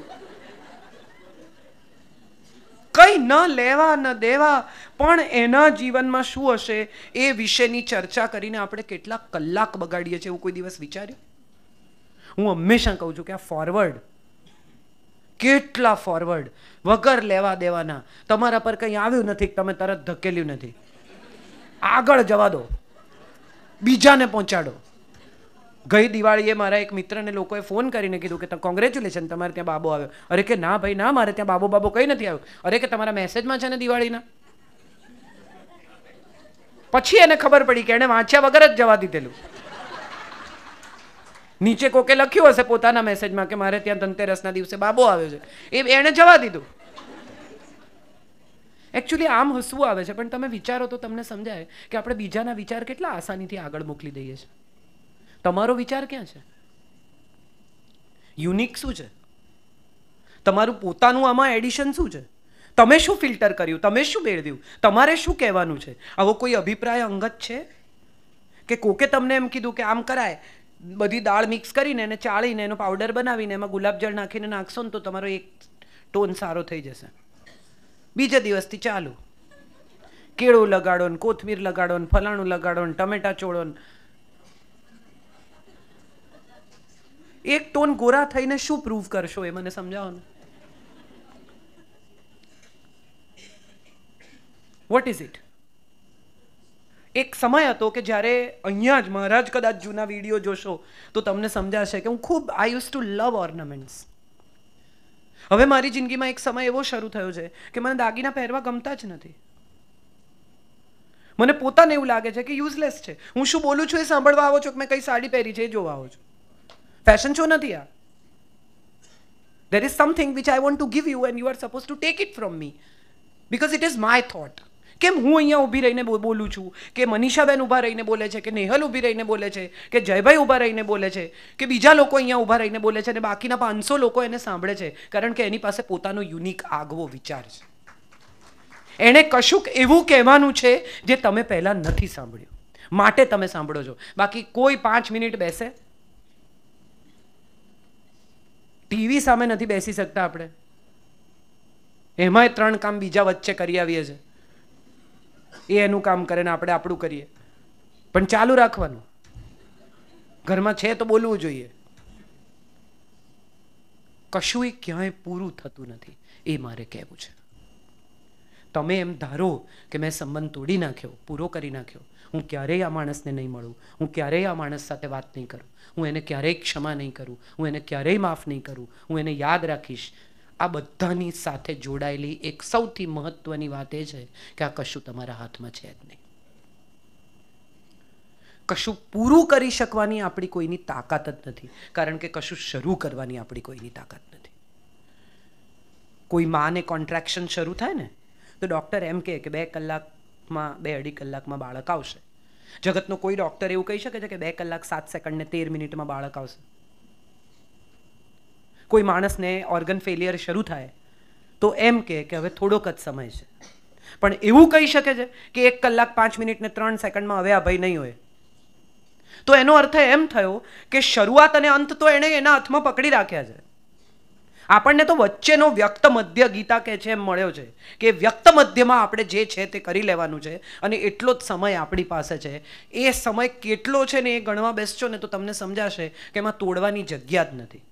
કંઈ ન લેવા ન દેવા પણ એના જીવનમાં શું હશે એ વિશેની ચર્ચા કરીને આપણે કેટલા કલાક બગાડીએ છીએ એવું કોઈ દિવસ વિચાર્યું હું હંમેશા કહું છું કે આ ફોરવર્ડ કેટલા ફોરવર્ડ વગર લેવા દેવાના તમારા પર કંઈ આવ્યું નથી તમે તરત ધકેલ્યું નથી આગળ જવા દો બીજાને પહોંચાડો ગઈ દિવાળીએ મારા એક મિત્રને લોકોએ ફોન કરીને કીધું કે કોંગ્રેચ્યુલેશન તમારે ત્યાં બાબો આવ્યો અરે કે ના ભાઈ ના મારે ત્યાં બાબો બાબો કંઈ નથી આવ્યો અરે કે તમારા મેસેજમાં છે ને દિવાળીના પછી એને ખબર પડી કે એણે વાંચ્યા વગર જ જવા દીધેલું નીચે કોકે લખ્યું હશે પોતાના મેસેજમાં કે મારે ત્યાં ધનતેરસના દિવસે બાબો આવ્યો છે એ એણે જવા દીધું એકચ્યુઅલી આમ હસવું આવે છે પણ તમે વિચારો તો તમને સમજાય કે આપણે બીજાના વિચાર કેટલા આસાનીથી આગળ મોકલી દઈએ છીએ તમારો વિચાર ક્યાં છે યુનિક શું છે તમારું પોતાનું આમાં એડિશન શું છે તમે શું ફિલ્ટર કર્યું તમે શું મેળવ્યું તમારે શું કહેવાનું છે આવો કોઈ અભિપ્રાય અંગત છે કે કોકે તમને એમ કીધું કે આમ કરાય બધી દાળ મિક્સ કરીને એને ચાળીને એનો પાવડર બનાવીને એમાં ગુલાબજળ નાખીને નાખશો ને તો તમારો એક ટોન સારો થઈ જશે બીજા દિવસથી ચાલુ કેળું લગાડો ને કોથમીર લગાડો ને ફલાણું લગાડો ને ટમેટા ચોળો ને એક ટોન ગોરા થઈને શું પ્રૂવ કરશો એ મને સમજાવો વોટ ઇઝ ઇટ એક સમય હતો કે જ્યારે અહીંયા જ મહારાજ કદાચ જૂના વિડીયો જોશો તો તમને સમજાશે કે હું ખૂબ I use to love ornaments હવે મારી જિંદગીમાં એક સમય એવો શરૂ થયો છે કે મને દાગીના પહેરવા ગમતા જ નથી મને પોતાને એવું લાગે છે કે યુઝલેસ છે હું શું બોલું છું એ સાંભળવા આવો છો કે મેં કઈ સાડી પહેરી છે એ જોવા આવો છું ફેશન શો નથી આ There is something which I want to give you and you are supposed to take it from me. Because it is my thought. કેમ હું અહીંયા ઊભી રહીને બોલું છું કે મનીષાબેન ઊભા રહીને બોલે છે કે નેહલ ઊભી રહીને બોલે છે કે જયભાઈ ઊભા રહીને બોલે છે કે બીજા લોકો અહીંયા ઊભા રહીને બોલે છે અને બાકીના પાંચસો લોકો એને સાંભળે છે કારણ કે એની પાસે પોતાનો યુનિક આગવો વિચાર છે એણે કશુંક એવું કહેવાનું છે જે તમે પહેલાં નથી સાંભળ્યું માટે તમે સાંભળો છો બાકી કોઈ પાંચ મિનિટ બેસે ટીવી સામે નથી બેસી શકતા આપણે એમાંય ત્રણ કામ બીજા વચ્ચે કરી આવીએ છીએ એ એનું કામ કરે ને આપણે આપણું કરીએ પણ ચાલુ રાખવાનું ઘરમાં છે તો બોલવું જોઈએ કશું ક્યાંય પૂરું થતું નથી એ મારે કહેવું છે તમે એમ ધારો કે મેં સંબંધ તોડી નાખ્યો પૂરો કરી નાખ્યો હું ક્યારેય આ માણસને નહીં મળું હું ક્યારેય આ માણસ સાથે વાત નહીં કરું હું એને ક્યારેય ક્ષમા નહીં કરું હું એને ક્યારેય માફ નહીં કરું હું એને યાદ રાખીશ આ બધાની સાથે જોડાયેલી એક સૌથી મહત્વની વાત એ છે કે આ કશું તમારા હાથમાં છે જ નહીં કશું પૂરું કરી શકવાની આપણી કોઈની તાકાત જ નથી કારણ કે કશું શરૂ કરવાની આપણી કોઈની તાકાત નથી કોઈ માને કોન્ટ્રાક્શન શરૂ થાય ને તો ડૉક્ટર એમ કહે કે બે કલાક માં બે અઢી કલાકમાં બાળક આવશે જગતનો કોઈ ડૉક્ટર એવું કહી શકે છે કે બે કલાક સાત સેકન્ડ ને તેર મિનિટમાં બાળક આવશે કોઈ માણસને ઓર્ગન ફેલિયર શરૂ થાય તો એમ કે હવે થોડોક જ સમય છે પણ એવું કહી શકે છે કે એક કલાક પાંચ મિનિટ ને ત્રણ સેકન્ડમાં હવે અભય નહીં હોય તો એનો અર્થ એમ થયો કે શરૂઆત અને અંત તો એણે એના હાથમાં પકડી રાખ્યા છે આપણને તો વચ્ચેનો વ્યક્ત મધ્ય ગીતા કે છે એમ મળ્યો છે કે વ્યક્ત મધ્યમાં આપણે જે છે તે કરી લેવાનું છે અને એટલો જ સમય આપણી પાસે છે એ સમય કેટલો છે ને એ ગણવા બેસશો ને તો તમને સમજાશે કે એમાં તોડવાની જગ્યા જ નથી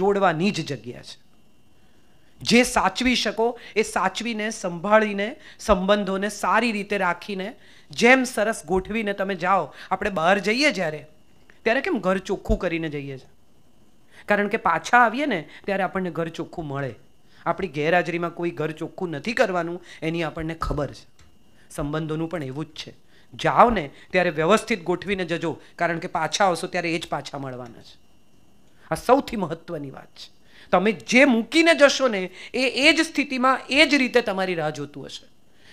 જોડવાની જ જગ્યા છે જે સાચવી શકો એ સાચવીને સંભાળીને સંબંધોને સારી રીતે રાખીને જેમ સરસ ગોઠવીને તમે જાઓ આપણે બહાર જઈએ જ્યારે ત્યારે કેમ ઘર ચોખ્ખું કરીને જઈએ છીએ કારણ કે પાછા આવીએ ને ત્યારે આપણને ઘર ચોખ્ખું મળે આપણી ગેરહાજરીમાં કોઈ ઘર ચોખ્ખું નથી કરવાનું એની આપણને ખબર છે સંબંધોનું પણ એવું જ છે જાઓ ને ત્યારે વ્યવસ્થિત ગોઠવીને જજો કારણ કે પાછા આવશો ત્યારે એ જ પાછા મળવાના છે આ સૌથી મહત્વની વાત છે તમે જે મૂકીને જશો ને એ એ જ સ્થિતિમાં એ જ રીતે તમારી રાહ જોતું હશે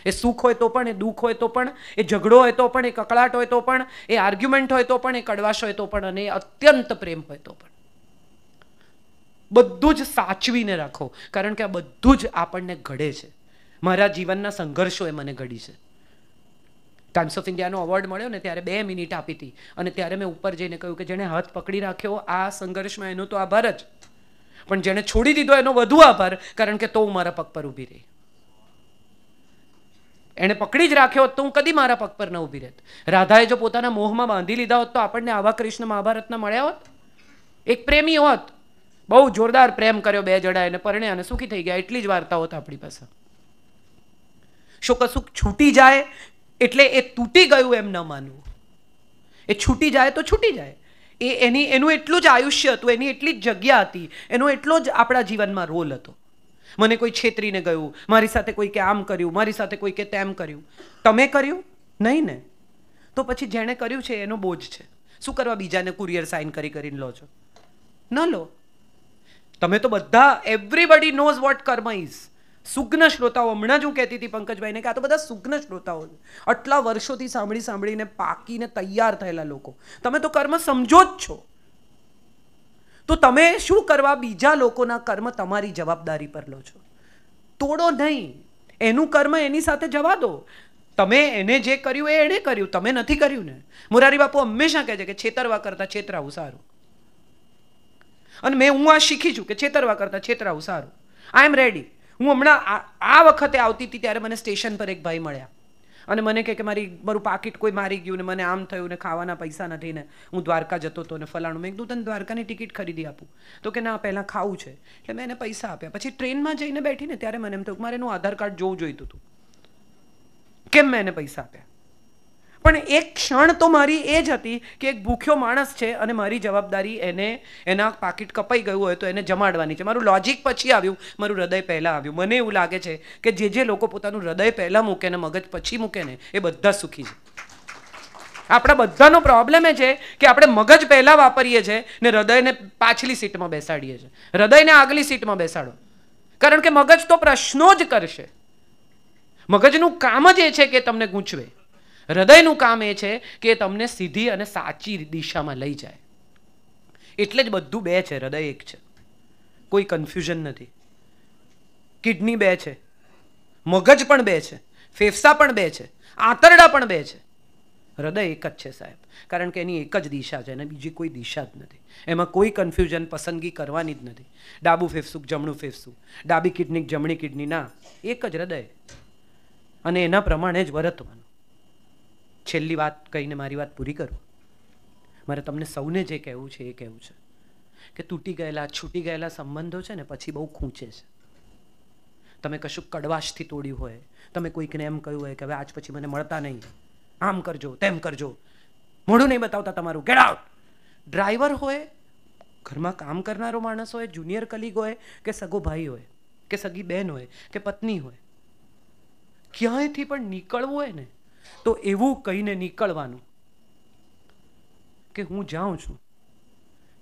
એ સુખ હોય તો પણ એ દુઃખ હોય તો પણ એ ઝઘડો હોય તો પણ એ કકળાટ હોય તો પણ એ આર્ગ્યુમેન્ટ હોય તો પણ એ કડવાશ હોય તો પણ અને એ અત્યંત પ્રેમ હોય તો પણ બધું જ સાચવીને રાખો કારણ કે આ બધું જ આપણને ઘડે છે મારા જીવનના સંઘર્ષો એ મને ઘડી છે ટાઈમ્સ ઓફ ઇન્ડિયાનો એવોર્ડ મળ્યો ને ત્યારે બે મિનિટ આપી હતી અને ત્યારે મેં ઉપર જઈને કહ્યું કે જેણે હાથ પકડી રાખ્યો આ સંઘર્ષમાં એનો તો આભાર જ પણ જેણે છોડી દીધો એનો વધુ આભાર કારણ કે તો હું મારા પગ પર ઊભી રહી એણે પકડી જ રાખ્યો હોત તો હું કદી મારા પગ પર ન ઊભી રહેત રાધાએ જો પોતાના મોહમાં બાંધી લીધા હોત તો આપણને આવા કૃષ્ણ મહાભારતના મળ્યા હોત એક પ્રેમી હોત બહુ જોરદાર પ્રેમ કર્યો બે જણા એને પરણે અને સુખી થઈ ગયા એટલી જ વાર્તાઓ હતા આપણી પાસે શું કશું છૂટી જાય એટલે એ તૂટી ગયું એમ ન માનવું એ છૂટી જાય તો છૂટી જાય એ એની એનું એટલું જ આયુષ્ય હતું એની એટલી જ જગ્યા હતી એનો એટલો જ આપણા જીવનમાં રોલ હતો મને કોઈ છેતરીને ગયું મારી સાથે કોઈ કે આમ કર્યું મારી સાથે કોઈ કે તેમ કર્યું તમે કર્યું નહીં ને તો પછી જેણે કર્યું છે એનો બોજ છે શું કરવા બીજાને કુરિયર સાઇન કરી કરીને લો છો ન લો તમે તો બધા everybody knows what karma is સુગ્ન શ્રોતાઓ હમણાં જ હું કહેતી હતી પંકજભાઈને કે આ તો બધા સુગ્ન શ્રોતાઓ છે આટલા વર્ષોથી સાંભળી સાંભળીને પાકીને તૈયાર થયેલા લોકો તમે તો કર્મ સમજો જ છો તો તમે શું કરવા બીજા લોકોના કર્મ તમારી જવાબદારી પર લો છો તોડો નહીં એનું કર્મ એની સાથે જવા દો તમે એને જે કર્યું એ એણે કર્યું તમે નથી કર્યું ને મોરારી બાપુ હંમેશા કહે છે કે છેતરવા કરતાં છેતરાવું સારું અને મેં હું આ શીખી છું કે છેતરવા કરતાં છેતરાવું સારું આઈ એમ રેડી હું હમણાં આ વખતે આવતી હતી ત્યારે મને સ્ટેશન પર એક ભાઈ મળ્યા અને મને કહે કે મારી મારું પાકીટ કોઈ મારી ગયું ને મને આમ થયું ને ખાવાના પૈસા નથી ને હું દ્વારકા જતો હતો ને ફલાણું મેં કીધું તને દ્વારકાની ટિકિટ ખરીદી આપું તો કે ના પહેલાં ખાવું છે એટલે મેં એને પૈસા આપ્યા પછી ટ્રેનમાં જઈને બેઠી ને ત્યારે મને એમ થયું મારે એનું આધાર કાર્ડ જોવું જોઈતું હતું કેમ મેં એને પૈસા આપ્યા પણ એક ક્ષણ તો મારી એ જ હતી કે એક ભૂખ્યો માણસ છે અને મારી જવાબદારી એને એના પાકીટ કપાઈ ગયું હોય તો એને જમાડવાની છે મારું લોજિક પછી આવ્યું મારું હૃદય પહેલાં આવ્યું મને એવું લાગે છે કે જે જે લોકો પોતાનું હૃદય પહેલાં મૂકે ને મગજ પછી મૂકે ને એ બધા સુખી છે આપણા બધાનો પ્રોબ્લેમ એ છે કે આપણે મગજ પહેલાં વાપરીએ છીએ ને હૃદયને પાછલી સીટમાં બેસાડીએ છીએ હૃદયને આગલી સીટમાં બેસાડો કારણ કે મગજ તો પ્રશ્નો જ કરશે મગજનું કામ જ એ છે કે તમને ગૂંચવે હૃદયનું કામ એ છે કે તમને સીધી અને સાચી દિશામાં લઈ જાય એટલે જ બધું બે છે હૃદય એક છે કોઈ કન્ફ્યુઝન નથી કિડની બે છે મગજ પણ બે છે ફેફસા પણ બે છે આંતરડા પણ બે છે હૃદય એક જ છે સાહેબ કારણ કે એની એક જ દિશા છે અને બીજી કોઈ દિશા જ નથી એમાં કોઈ કન્ફ્યુઝન પસંદગી કરવાની જ નથી ડાબું ફેફસું જમણું ફેફસું ડાબી કિડની જમણી કિડની ના એક જ હૃદય અને એના પ્રમાણે જ વર્તવાનું છેલ્લી વાત કહીને મારી વાત પૂરી કરું મારે તમને સૌને જે કહેવું છે એ કહેવું છે કે તૂટી ગયેલા છૂટી ગયેલા સંબંધો છે ને પછી બહુ ખૂંચે છે તમે કશું કડવાશથી તોડ્યું હોય તમે કોઈકને એમ કહ્યું હોય કે હવે આજ પછી મને મળતા નહીં આમ કરજો તેમ કરજો મોઢું નહીં બતાવતા તમારું ગેટ આઉટ ડ્રાઈવર હોય ઘરમાં કામ કરનારો માણસ હોય જુનિયર કલીગ હોય કે સગો ભાઈ હોય કે સગી બહેન હોય કે પત્ની હોય ક્યાંયથી પણ નીકળવું હોય ને તો એવું કહીને નીકળવાનું કે હું જાઉં છું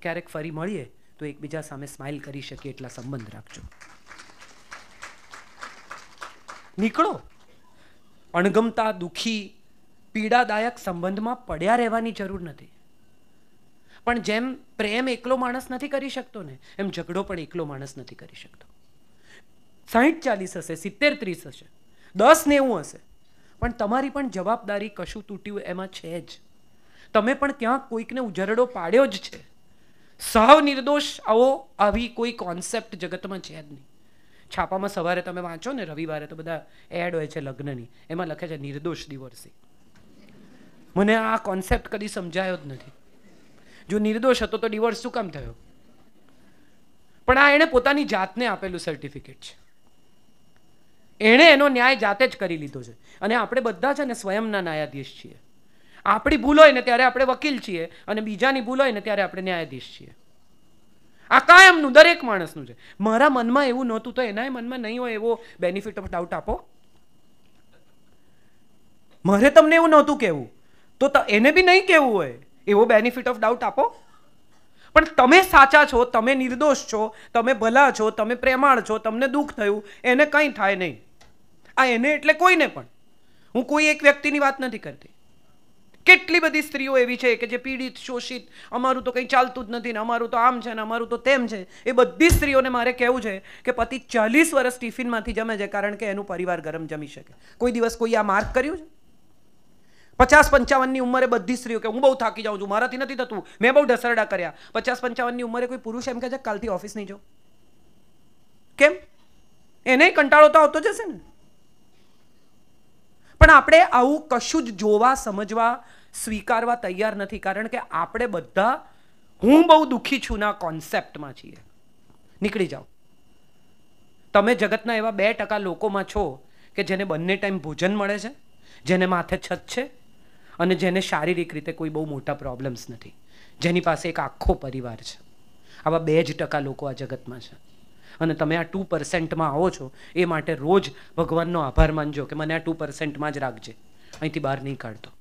ક્યારેક ફરી મળીએ તો એકબીજા સામે સ્માઇલ કરી શકીએ એટલા સંબંધ રાખજો નીકળો અણગમતા દુઃખી પીડાદાયક સંબંધમાં પડ્યા રહેવાની જરૂર નથી પણ જેમ પ્રેમ એકલો માણસ નથી કરી શકતો ને એમ ઝઘડો પણ એકલો માણસ નથી કરી શકતો સાહીઠ ચાલીસ હશે સિત્તેર ત્રીસ હશે દસ નેવું હશે પણ તમારી પણ જવાબદારી કશું તૂટ્યું એમાં છે જ તમે પણ ત્યાં કોઈકને ઉજરડો પાડ્યો જ છે સાવ નિર્દોષ આવો આવી કોઈ કોન્સેપ્ટ જગતમાં છે જ નહીં છાપામાં સવારે તમે વાંચો ને રવિવારે તો બધા એડ હોય છે લગ્નની એમાં લખે છે નિર્દોષ દિવસે મને આ કોન્સેપ્ટ કદી સમજાયો જ નથી જો નિર્દોષ હતો તો ડિવોર્સ શું કામ થયો પણ આ એણે પોતાની જાતને આપેલું સર્ટિફિકેટ છે એણે એનો ન્યાય જાતે જ કરી લીધો છે અને આપણે બધા છે ને સ્વયંના ન્યાયાધીશ છીએ આપણી ભૂલ હોય ને ત્યારે આપણે વકીલ છીએ અને બીજાની ભૂલ હોય ને ત્યારે આપણે ન્યાયાધીશ છીએ આ કાયમનું દરેક માણસનું છે મારા મનમાં એવું નહોતું તો એનાય મનમાં નહીં હોય એવો બેનિફિટ ઓફ ડાઉટ આપો મારે તમને એવું નહોતું કહેવું તો એને બી નહીં કહેવું હોય એવો બેનિફિટ ઓફ ડાઉટ આપો પણ તમે સાચા છો તમે નિર્દોષ છો તમે ભલા છો તમે પ્રેમાળ છો તમને દુઃખ થયું એને કંઈ થાય નહીં આ એને એટલે કોઈને પણ હું કોઈ એક વ્યક્તિની વાત નથી કરતી કેટલી બધી સ્ત્રીઓ એવી છે કે જે પીડિત શોષિત અમારું તો કંઈ ચાલતું જ નથી ને અમારું તો આમ છે ને અમારું તો તેમ છે એ બધી સ્ત્રીઓને મારે કહેવું છે કે પતિ ચાલીસ વર્ષ ટિફિનમાંથી જમે છે કારણ કે એનું પરિવાર ગરમ જમી શકે કોઈ દિવસ કોઈ આ માર્ક કર્યું છે પચાસ પંચાવનની ઉંમરે બધી સ્ત્રીઓ કે હું બહુ થાકી જાઉં છું મારાથી નથી થતું મેં બહુ ઢસરડા કર્યા પચાસ પંચાવનની ઉંમરે કોઈ પુરુષ એમ કહે છે કાલથી ઓફિસ નહીં જો કેમ એને કંટાળો તો આવતો જશે ને પણ આપણે આવું કશું જ જોવા સમજવા સ્વીકારવા તૈયાર નથી કારણ કે આપણે બધા હું બહુ દુઃખી છું ના કોન્સેપ્ટમાં છીએ નીકળી જાઓ તમે જગતના એવા બે ટકા લોકોમાં છો કે જેને બંને ટાઈમ ભોજન મળે છે જેને માથે છત છે અને જેને શારીરિક રીતે કોઈ બહુ મોટા પ્રોબ્લેમ્સ નથી જેની પાસે એક આખો પરિવાર છે આવા બે જ ટકા લોકો આ જગતમાં છે અને તમે આ ટુ પર્સેન્ટમાં આવો છો એ માટે રોજ ભગવાનનો આભાર માનજો કે મને આ ટુ પર્સેન્ટમાં જ રાખજે અહીંથી બહાર નહીં કાઢતો